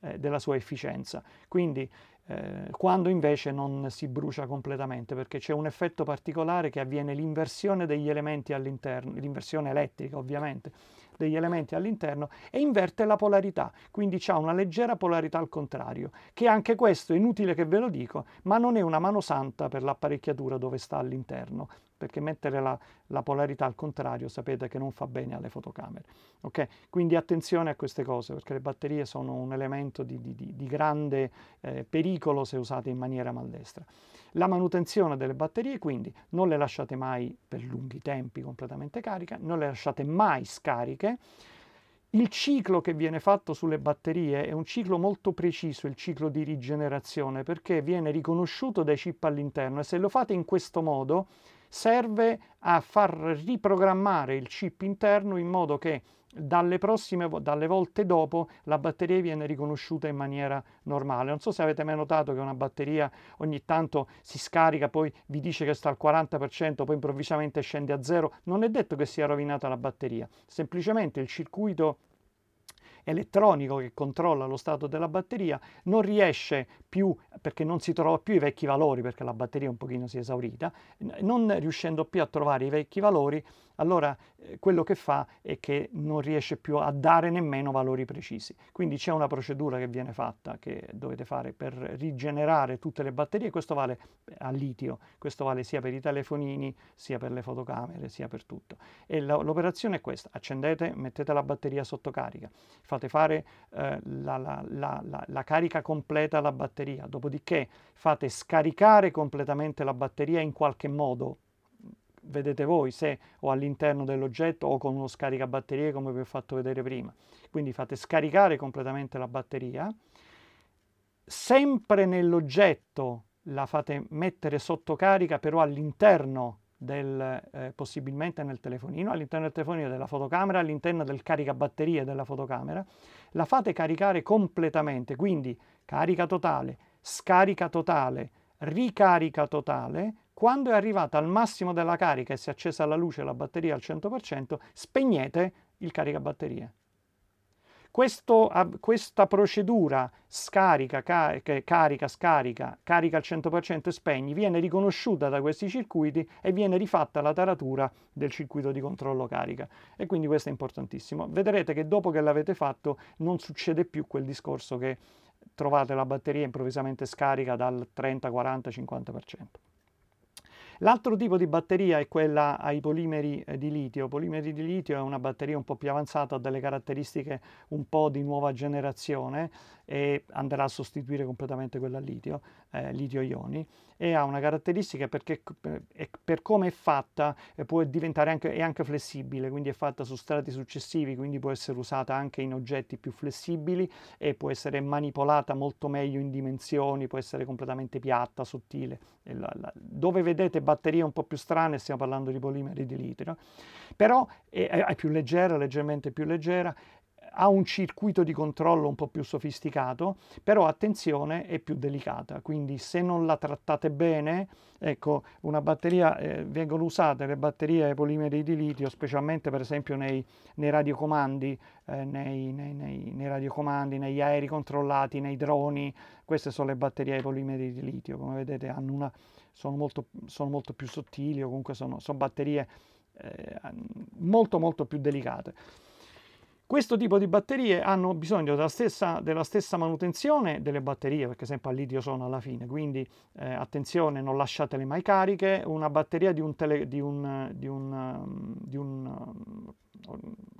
eh, della, sua efficienza. Quindi eh, quando invece non si brucia completamente, perché c'è un effetto particolare che avviene l'inversione degli elementi all'interno, l'inversione elettrica ovviamente, degli elementi all'interno e inverte la polarità, quindi c'è una leggera polarità al contrario, che anche questo è inutile che ve lo dico, ma non è una mano santa per l'apparecchiatura dove sta all'interno, perché mettere la, la, polarità al contrario sapete che non fa bene alle fotocamere. Okay? Quindi attenzione a queste cose perché le batterie sono un elemento di, di, di grande eh, pericolo se usate in maniera maldestra. La manutenzione delle batterie quindi non le lasciate mai per lunghi tempi completamente cariche, non le lasciate mai scariche, il ciclo che viene fatto sulle batterie è un ciclo molto preciso, il ciclo di rigenerazione, perché viene riconosciuto dai chip all'interno e se lo fate in questo modo serve a far riprogrammare il chip interno in modo che dalle prossime dalle volte dopo la batteria viene riconosciuta in maniera normale. Non so se avete mai notato che una batteria ogni tanto si scarica, poi vi dice che sta al 40%, poi improvvisamente scende a zero. Non è detto che sia rovinata la batteria, semplicemente il circuito elettronico che controlla lo stato della batteria, non riesce più, perché non si trova più i vecchi valori, perché la batteria un pochino si è esaurita, non riuscendo più a trovare i vecchi valori, allora eh, quello che fa è che non riesce più a dare nemmeno valori precisi. Quindi c'è una procedura che viene fatta, che dovete fare per rigenerare tutte le batterie, questo vale eh, a litio, questo vale sia per i telefonini, sia per le fotocamere, sia per tutto. E l'operazione è questa, accendete, mettete la batteria sotto carica, fate fare eh, la, la, la, la carica completa alla batteria, dopodiché fate scaricare completamente la batteria in qualche modo, vedete voi se o all'interno dell'oggetto o con uno scaricabatterie come vi ho fatto vedere prima. Quindi fate scaricare completamente la batteria, sempre nell'oggetto la fate mettere sotto carica però all'interno del, eh, possibilmente nel telefonino, all'interno del telefonino della fotocamera, all'interno del caricabatterie della fotocamera, la fate caricare completamente, quindi carica totale, scarica totale, ricarica totale, quando è arrivata al massimo della carica e si è accesa la luce la batteria al 100%, spegnete il caricabatterie. Questo, questa procedura scarica, carica, scarica, carica al 100% e spegni viene riconosciuta da questi circuiti e viene rifatta la taratura del circuito di controllo carica e quindi questo è importantissimo. Vedrete che dopo che l'avete fatto non succede più quel discorso che trovate la batteria improvvisamente scarica dal 30, 40, 50%. L'altro tipo di batteria è quella ai polimeri eh, di litio. Polimeri di litio è una batteria un po' più avanzata, ha delle caratteristiche un po' di nuova generazione e andrà a sostituire completamente quella a litio, eh, litio ioni e ha una caratteristica perché per, eh, per come è fatta eh, può diventare anche, è anche flessibile, quindi è fatta su strati successivi, quindi può essere usata anche in oggetti più flessibili e può essere manipolata molto meglio in dimensioni, può essere completamente piatta, sottile. Dove vedete batterie un po' più strane stiamo parlando di polimeri di litio, però è, è più leggera, leggermente più leggera ha un circuito di controllo un po' più sofisticato, però attenzione è più delicata, quindi se non la trattate bene, ecco, una batteria, eh, vengono usate le batterie ai polimeri di litio, specialmente per esempio nei, nei radiocomandi, eh, nei, nei, nei, radiocomandi, negli aerei controllati, nei droni, queste sono le batterie ai polimeri di litio, come vedete una, sono, molto, sono, molto, più sottili o comunque sono, sono batterie eh, molto molto più delicate. Questo tipo di batterie hanno bisogno della stessa, della stessa manutenzione delle batterie, perché sempre a litio sono alla fine, quindi eh, attenzione, non lasciatele mai cariche. Una batteria di un, tele, di un, di un, di un um,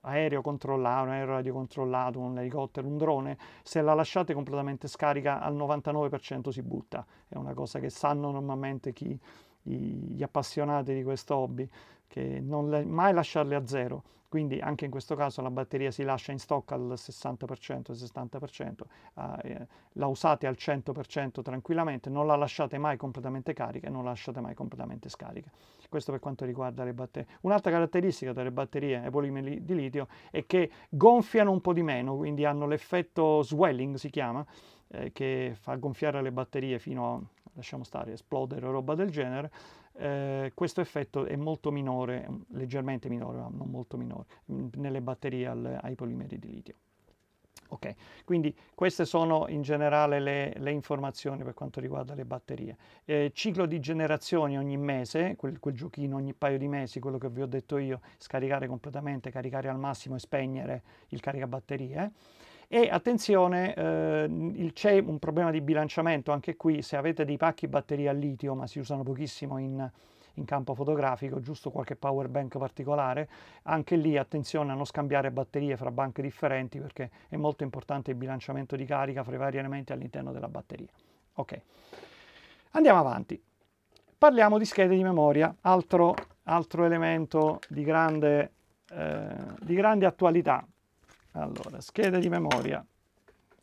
aereo controllato, un aereo radiocontrollato, un elicottero, un drone, se la lasciate completamente scarica al 99% si butta. È una cosa che sanno normalmente chi, gli appassionati di questo hobby che non le, mai lasciarle a zero. Quindi anche in questo caso la batteria si lascia in stock al 60%-70%, al ah, eh, la usate al 100% tranquillamente, non la lasciate mai completamente carica e non la lasciate mai completamente scarica. Questo per quanto riguarda le batterie. Un'altra caratteristica delle batterie e polimeri di litio è che gonfiano un po' di meno, quindi hanno l'effetto swelling si chiama, eh, che fa gonfiare le batterie fino a, lasciamo stare, esplodere o roba del genere eh, questo effetto è molto minore, mm, leggermente minore, ma non molto minore, mm, nelle batterie al, ai polimeri di litio. Ok, quindi queste sono in generale le, le informazioni per quanto riguarda le batterie. Eh, ciclo di generazione ogni mese, quel, quel, giochino ogni paio di mesi, quello che vi ho detto io, scaricare completamente, caricare al massimo e spegnere il caricabatterie. E attenzione, eh, c'è un problema di bilanciamento anche qui, se avete dei pacchi batteria a litio, ma si usano pochissimo in, in campo fotografico, giusto qualche power bank particolare, anche lì attenzione a non scambiare batterie fra banche differenti perché è molto importante il bilanciamento di carica fra i vari elementi all'interno della batteria. Ok, andiamo avanti. Parliamo di schede di memoria, altro, altro elemento di grande, eh, di grande attualità. Allora, schede di memoria.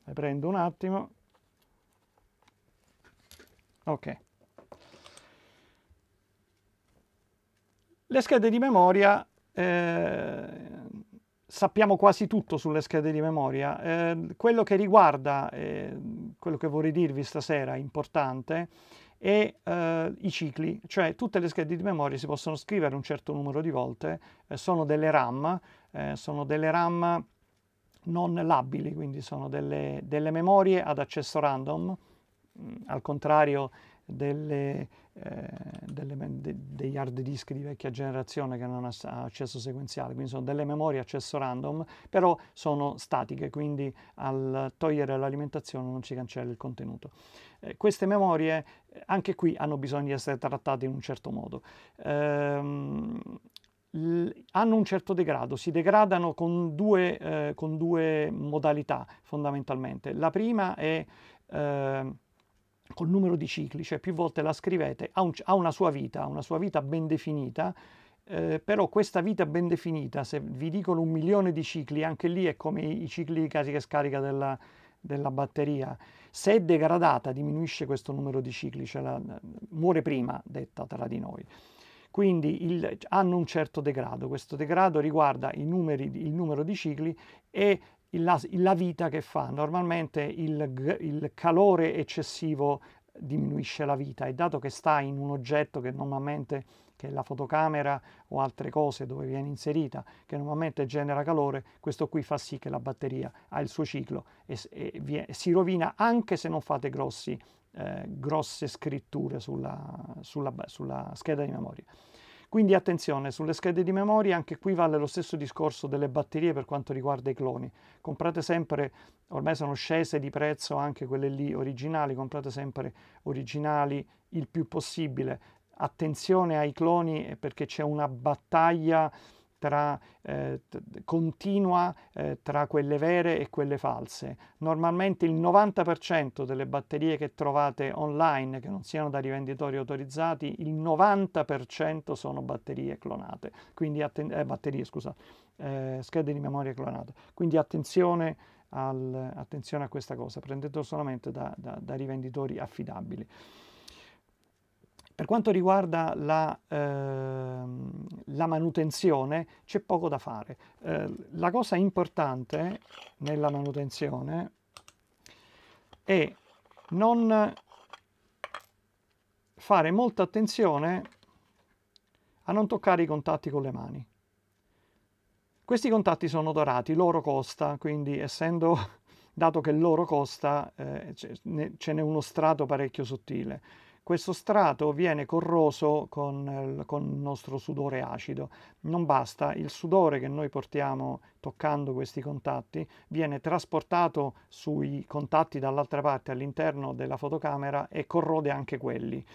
Le prendo un attimo. Ok. Le schede di memoria, eh, sappiamo quasi tutto sulle schede di memoria. Eh, quello che riguarda, eh, quello che vorrei dirvi stasera, importante, è eh, i cicli, cioè tutte le schede di memoria si possono scrivere un certo numero di volte, eh, sono delle RAM, eh, sono delle RAM non labili, quindi sono delle, delle memorie ad accesso random, mm, al contrario delle, eh, delle, de, degli hard disk di vecchia generazione che non ha accesso sequenziale, quindi sono delle memorie accesso random, però sono statiche, quindi al togliere l'alimentazione non si cancella il contenuto. Eh, queste memorie eh, anche qui hanno bisogno di essere trattate in un certo modo. Ehm, hanno un certo degrado, si degradano con due, eh, con due modalità fondamentalmente. La prima è eh, col numero di cicli, cioè più volte la scrivete, ha, un, ha una sua vita, una sua vita ben definita, eh, però questa vita ben definita, se vi dicono un milione di cicli, anche lì è come i cicli di carica e scarica della, della batteria. Se è degradata diminuisce questo numero di cicli, cioè la, muore prima, detta tra di noi quindi il, hanno un certo degrado. Questo degrado riguarda numeri, il numero di cicli e la, la vita che fa. Normalmente il, il, calore eccessivo diminuisce la vita e dato che sta in un oggetto che normalmente che è la fotocamera o altre cose dove viene inserita, che normalmente genera calore, questo qui fa sì che la batteria ha il suo ciclo e, e, e si rovina anche se non fate grossi eh, grosse scritture sulla, sulla, sulla scheda di memoria. Quindi attenzione, sulle schede di memoria anche qui vale lo stesso discorso delle batterie per quanto riguarda i cloni. Comprate sempre, ormai sono scese di prezzo anche quelle lì originali, comprate sempre originali il più possibile. Attenzione ai cloni eh, perché c'è una battaglia tra, eh, continua eh, tra quelle vere e quelle false. Normalmente il 90% delle batterie che trovate online, che non siano da rivenditori autorizzati, il 90% sono batterie clonate, quindi atten- eh, batterie, scusa, eh, schede di memoria clonate. Quindi attenzione, al, attenzione, a questa cosa, prendetelo solamente da, da, da rivenditori affidabili. Per quanto riguarda la, ehm, la manutenzione c'è poco da fare. Eh, la cosa importante nella manutenzione è non fare molta attenzione a non toccare i contatti con le mani. Questi contatti sono dorati, loro costa, quindi essendo *laughs* dato che loro costa eh, ce n'è uno strato parecchio sottile questo strato viene corroso con, con, il nostro sudore acido. Non basta, il sudore che noi portiamo toccando questi contatti viene trasportato sui contatti dall'altra parte all'interno della fotocamera e corrode anche quelli.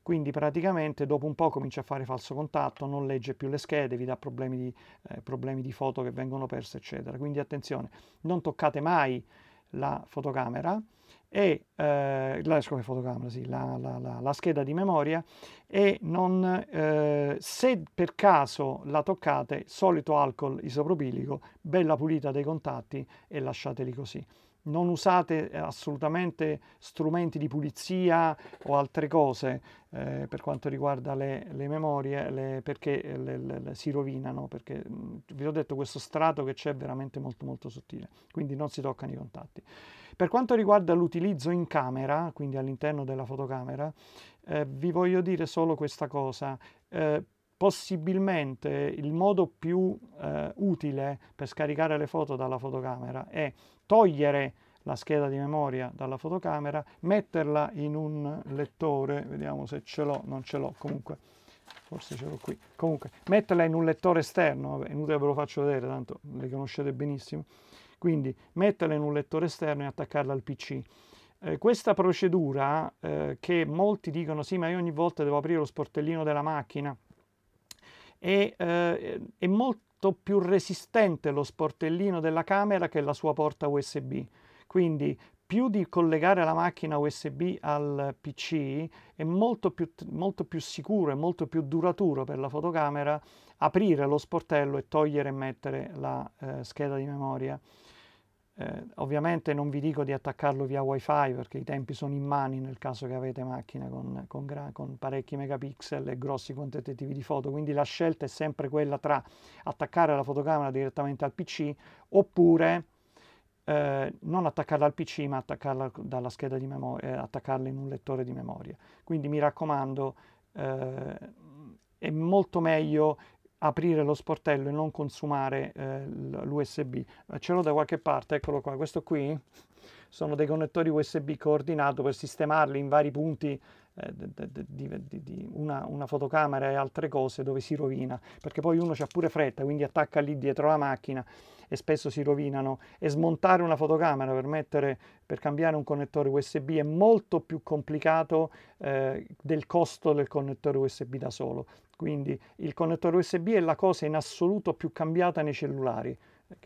Quindi praticamente dopo un po' comincia a fare falso contatto, non legge più le schede, vi dà problemi di, eh, problemi di foto che vengono perse, eccetera. Quindi attenzione, non toccate mai la fotocamera e eh, la, scusate, fotocamera, sì, la, la, la, scheda di memoria e non, eh, se per caso la toccate, solito alcol isopropilico, bella pulita dei contatti e lasciateli così non usate eh, assolutamente strumenti di pulizia o altre cose eh, per quanto riguarda le, le memorie le, perché eh, le, si rovinano perché vi ho detto questo strato che c'è è veramente molto molto sottile quindi non si toccano i contatti per quanto riguarda l'utilizzo in camera quindi all'interno della fotocamera eh, vi voglio dire solo questa cosa eh, Possibilmente il modo più eh, utile per scaricare le foto dalla fotocamera è togliere la scheda di memoria dalla fotocamera, metterla in un lettore, vediamo se ce l'ho, non ce l'ho comunque, forse ce l'ho qui, comunque metterla in un lettore esterno, vabbè, inutile ve lo faccio vedere, tanto le conoscete benissimo, quindi metterla in un lettore esterno e attaccarla al PC. Eh, questa procedura eh, che molti dicono sì ma io ogni volta devo aprire lo sportellino della macchina, e eh, è molto più resistente lo sportellino della camera che la sua porta USB. Quindi più di collegare la macchina USB al PC è molto più, molto più sicuro e molto più duraturo per la fotocamera aprire lo sportello e togliere e mettere la eh, scheda di memoria. Eh, ovviamente non vi dico di attaccarlo via wifi perché i tempi sono in mani nel caso che avete macchine con, con, con, parecchi megapixel e grossi quantitativi di foto, quindi la scelta è sempre quella tra attaccare la fotocamera direttamente al PC oppure eh, non attaccarla al PC ma attaccarla dalla scheda di memoria, eh, attaccarla in un lettore di memoria. Quindi mi raccomando, eh, è molto meglio aprire lo sportello e non consumare eh, l'USB. Eh, ce l'ho da qualche parte, eccolo qua, questo qui sono dei connettori USB coordinato per sistemarli in vari punti eh, di, di, di una, una, fotocamera e altre cose dove si rovina, perché poi uno c'ha pure fretta, quindi attacca lì dietro la macchina e spesso si rovinano e smontare una fotocamera per, mettere, per cambiare un connettore USB è molto più complicato eh, del costo del connettore USB da solo. Quindi il connettore USB è la cosa in assoluto più cambiata nei cellulari,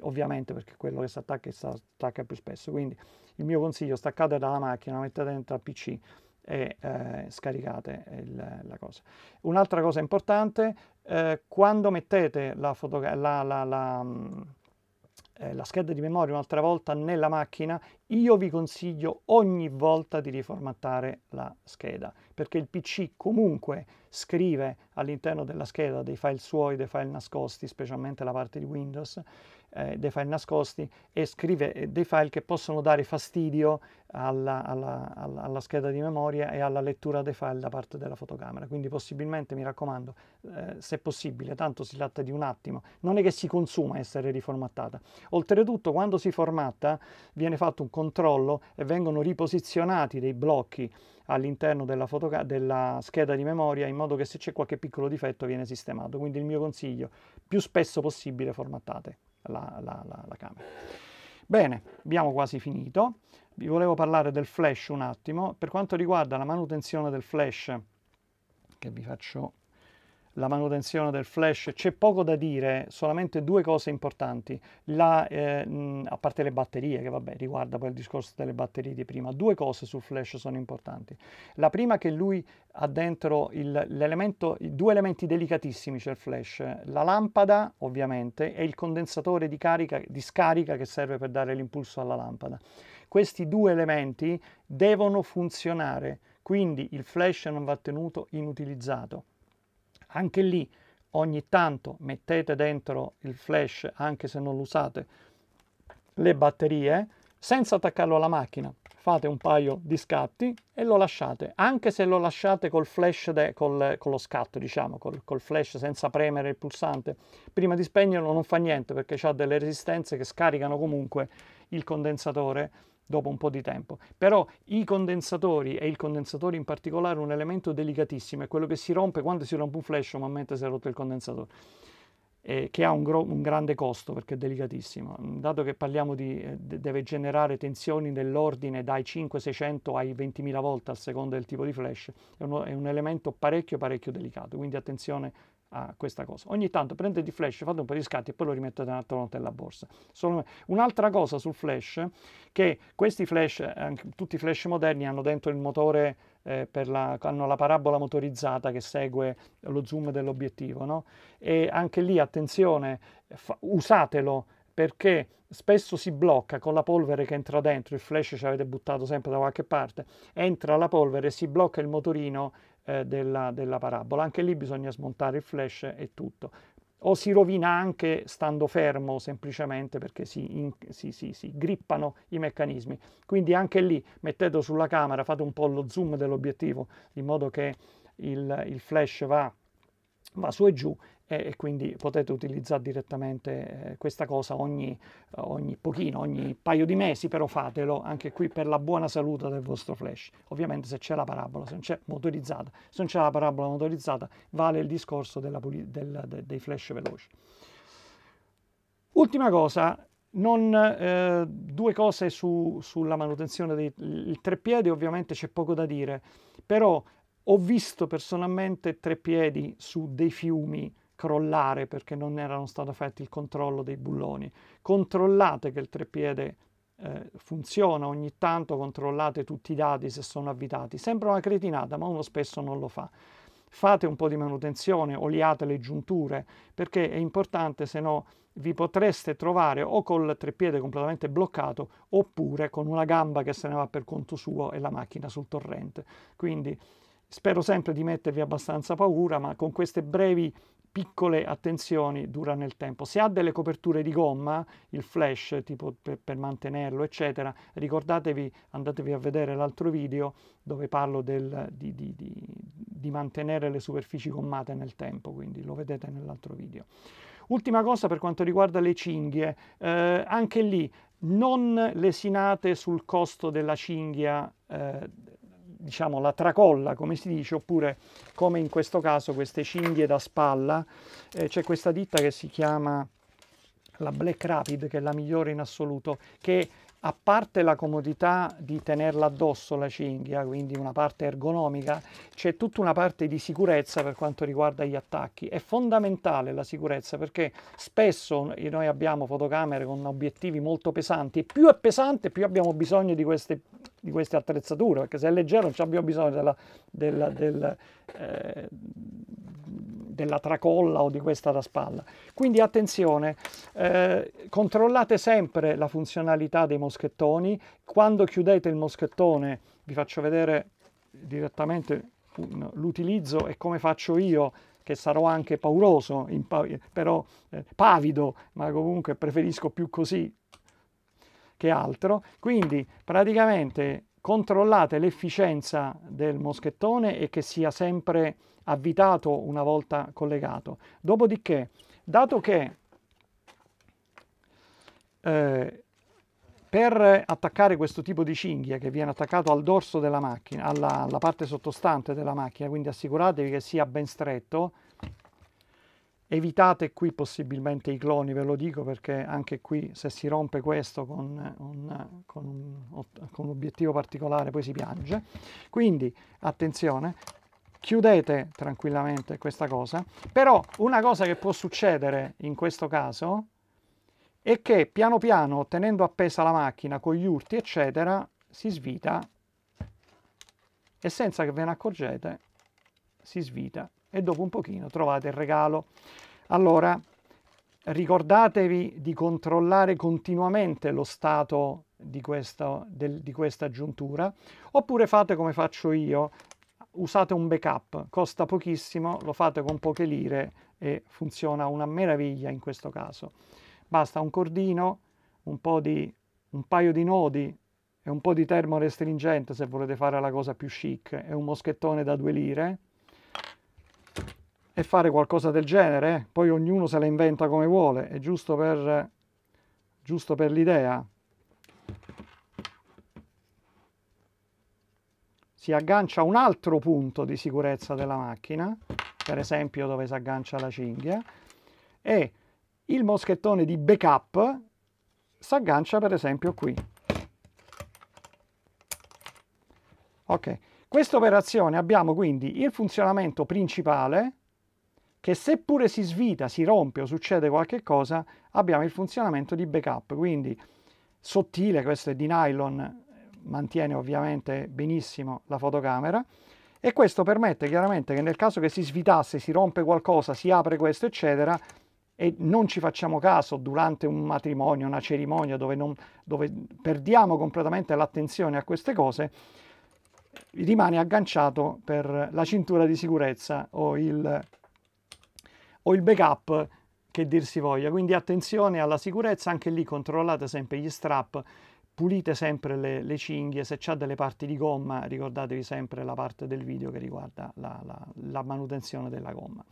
ovviamente perché quello che si attacca si attacca più spesso. Quindi il mio consiglio, staccate dalla macchina, mettete dentro al PC e eh, scaricate il, la cosa. Un'altra cosa importante, eh, quando mettete la fotografia, la, la, la, la eh, la scheda di memoria un'altra volta nella macchina, io vi consiglio ogni volta di riformattare la scheda, perché il PC comunque scrive all'interno della scheda dei file suoi, dei file nascosti, specialmente la parte di Windows, eh, dei file nascosti e scrive eh, dei file che possono dare fastidio alla, alla, alla, alla, scheda di memoria e alla lettura dei file da parte della fotocamera. Quindi possibilmente, mi raccomando, eh, se possibile, tanto si tratta di un attimo, non è che si consuma essere riformattata. Oltretutto, quando si formatta, viene fatto un controllo e vengono riposizionati dei blocchi all'interno della, della, scheda di memoria in modo che se c'è qualche piccolo difetto viene sistemato. Quindi il mio consiglio, più spesso possibile formattate la, la, la, la camera. Bene, abbiamo quasi finito. Vi volevo parlare del flash un attimo. Per quanto riguarda la manutenzione del flash, che vi faccio la manutenzione del flash, c'è poco da dire, solamente due cose importanti, la, eh, a parte le batterie, che vabbè riguarda poi il discorso delle batterie di prima, due cose sul flash sono importanti. La prima è che lui ha dentro il, due elementi delicatissimi c'è il flash, la lampada ovviamente e il condensatore di, carica, di scarica che serve per dare l'impulso alla lampada. Questi due elementi devono funzionare, quindi il flash non va tenuto inutilizzato anche lì ogni tanto mettete dentro il flash anche se non lo usate le batterie senza attaccarlo alla macchina fate un paio di scatti e lo lasciate anche se lo lasciate col flash de, col, con lo scatto diciamo col, col, flash senza premere il pulsante prima di spegnerlo non fa niente perché ha delle resistenze che scaricano comunque il condensatore dopo un po' di tempo. Però i condensatori e il condensatore in particolare un elemento delicatissimo è quello che si rompe quando si rompe un flash ma mentre si è rotto il condensatore. Eh, che ha un, gro- un, grande costo perché è delicatissimo. Dato che parliamo di eh, deve generare tensioni dell'ordine dai 500-600 ai 20.000 volte a seconda del tipo di flash, è, uno, è un elemento parecchio parecchio delicato, quindi attenzione a questa cosa. Ogni tanto prendete il flash, fate un po' di scatti e poi lo rimettete un'altra volta nella borsa. Solo... Un'altra cosa sul flash, che questi flash, eh, tutti i flash moderni hanno dentro il motore, eh, la, hanno la parabola motorizzata che segue lo zoom dell'obiettivo, no? E anche lì, attenzione, fa, usatelo perché spesso si blocca con la polvere che entra dentro, il flash ci avete buttato sempre da qualche parte, entra la polvere, si blocca il motorino eh, della, della parabola. Anche lì bisogna smontare il flash e tutto o si rovina anche stando fermo semplicemente perché si, in, si, si, si, grippano i meccanismi. Quindi anche lì mettete sulla camera, fate un po' lo zoom dell'obiettivo in modo che il, il flash va, va su e giù e quindi potete utilizzare direttamente eh, questa cosa ogni, ogni pochino, ogni paio di mesi, però fatelo anche qui per la buona salute del vostro flash. Ovviamente se c'è la parabola, se non c'è motorizzata, se non c'è la parabola motorizzata vale il discorso della, del, de, dei flash veloci. Ultima cosa, non, eh, due cose su, sulla manutenzione del treppiedi, ovviamente c'è poco da dire, però ho visto personalmente treppiedi su dei fiumi crollare perché non erano stati fatti il controllo dei bulloni. Controllate che il treppiede eh, funziona ogni tanto, controllate tutti i dati se sono avvitati. Sembra una cretinata, ma uno spesso non lo fa. Fate un po' di manutenzione, oliate le giunture, perché è importante, se no vi potreste trovare o col treppiede completamente bloccato oppure con una gamba che se ne va per conto suo e la macchina sul torrente. Quindi spero sempre di mettervi abbastanza paura, ma con queste brevi piccole attenzioni dura nel tempo. Se ha delle coperture di gomma, il flash tipo per, per mantenerlo, eccetera, ricordatevi, andatevi a vedere l'altro video dove parlo del, di, di, di, di mantenere le superfici gommate nel tempo, quindi lo vedete nell'altro video. Ultima cosa per quanto riguarda le cinghie, eh, anche lì non lesinate sul costo della cinghia eh, diciamo, la tracolla, come si dice, oppure come in questo caso queste cinghie da spalla. Eh, c'è questa ditta che si chiama la Black Rapid, che è la migliore in assoluto, che a parte la comodità di tenerla addosso la cinghia, quindi una parte ergonomica, c'è tutta una parte di sicurezza per quanto riguarda gli attacchi. È fondamentale la sicurezza perché spesso noi abbiamo fotocamere con obiettivi molto pesanti e più è pesante più abbiamo bisogno di queste di queste attrezzature, perché se è leggero non abbiamo bisogno della, della, del, eh, della, tracolla o di questa da spalla. Quindi attenzione, eh, controllate sempre la funzionalità dei moschettoni, quando chiudete il moschettone vi faccio vedere direttamente l'utilizzo e come faccio io che sarò anche pauroso, però eh, pavido, ma comunque preferisco più così che altro. Quindi praticamente controllate l'efficienza del moschettone e che sia sempre avvitato una volta collegato. Dopodiché, dato che eh, per attaccare questo tipo di cinghia che viene attaccato al dorso della macchina, alla, alla parte sottostante della macchina, quindi assicuratevi che sia ben stretto, Evitate qui possibilmente i cloni, ve lo dico perché anche qui se si rompe questo con eh, un, eh, con un, con un obiettivo particolare poi si piange. Quindi attenzione, chiudete tranquillamente questa cosa, però una cosa che può succedere in questo caso è che piano piano tenendo appesa la macchina con gli urti eccetera si svita e senza che ve ne accorgete si svita e dopo un pochino trovate il regalo. Allora, ricordatevi di controllare continuamente lo stato di questa, del, di questa giuntura, oppure fate come faccio io, usate un backup, costa pochissimo, lo fate con poche lire e funziona una meraviglia in questo caso. Basta un cordino, un, di, un paio di nodi e un po' di termorestringente se volete fare la cosa più chic e un moschettone da due lire e fare qualcosa del genere, poi ognuno se la inventa come vuole, è giusto per, giusto per l'idea. Si aggancia un altro punto di sicurezza della macchina, per esempio dove si aggancia la cinghia, e il moschettone di backup si aggancia per esempio qui. Ok, questa operazione abbiamo quindi il funzionamento principale, che seppure si svita, si rompe o succede qualche cosa, abbiamo il funzionamento di backup, quindi sottile, questo è di nylon, mantiene ovviamente benissimo la fotocamera e questo permette chiaramente che nel caso che si svitasse, si rompe qualcosa, si apre questo eccetera e non ci facciamo caso durante un matrimonio, una cerimonia dove, non, dove perdiamo completamente l'attenzione a queste cose, rimane agganciato per la cintura di sicurezza o il o il backup che dir si voglia. Quindi attenzione alla sicurezza, anche lì controllate sempre gli strap, pulite sempre le, le cinghie, se c'è delle parti di gomma ricordatevi sempre la parte del video che riguarda la, la, la manutenzione della gomma.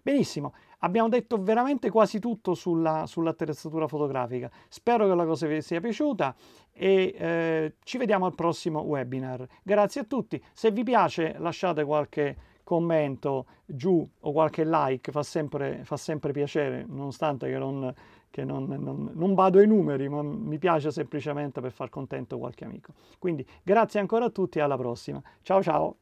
Benissimo, abbiamo detto veramente quasi tutto sulla, sull'attrezzatura fotografica. Spero che la cosa vi sia piaciuta e eh, ci vediamo al prossimo webinar. Grazie a tutti, se vi piace lasciate qualche commento giù o qualche like fa sempre, fa sempre piacere, nonostante che, non, che non, non, non vado ai numeri, ma mi piace semplicemente per far contento qualche amico. Quindi grazie ancora a tutti e alla prossima. Ciao ciao!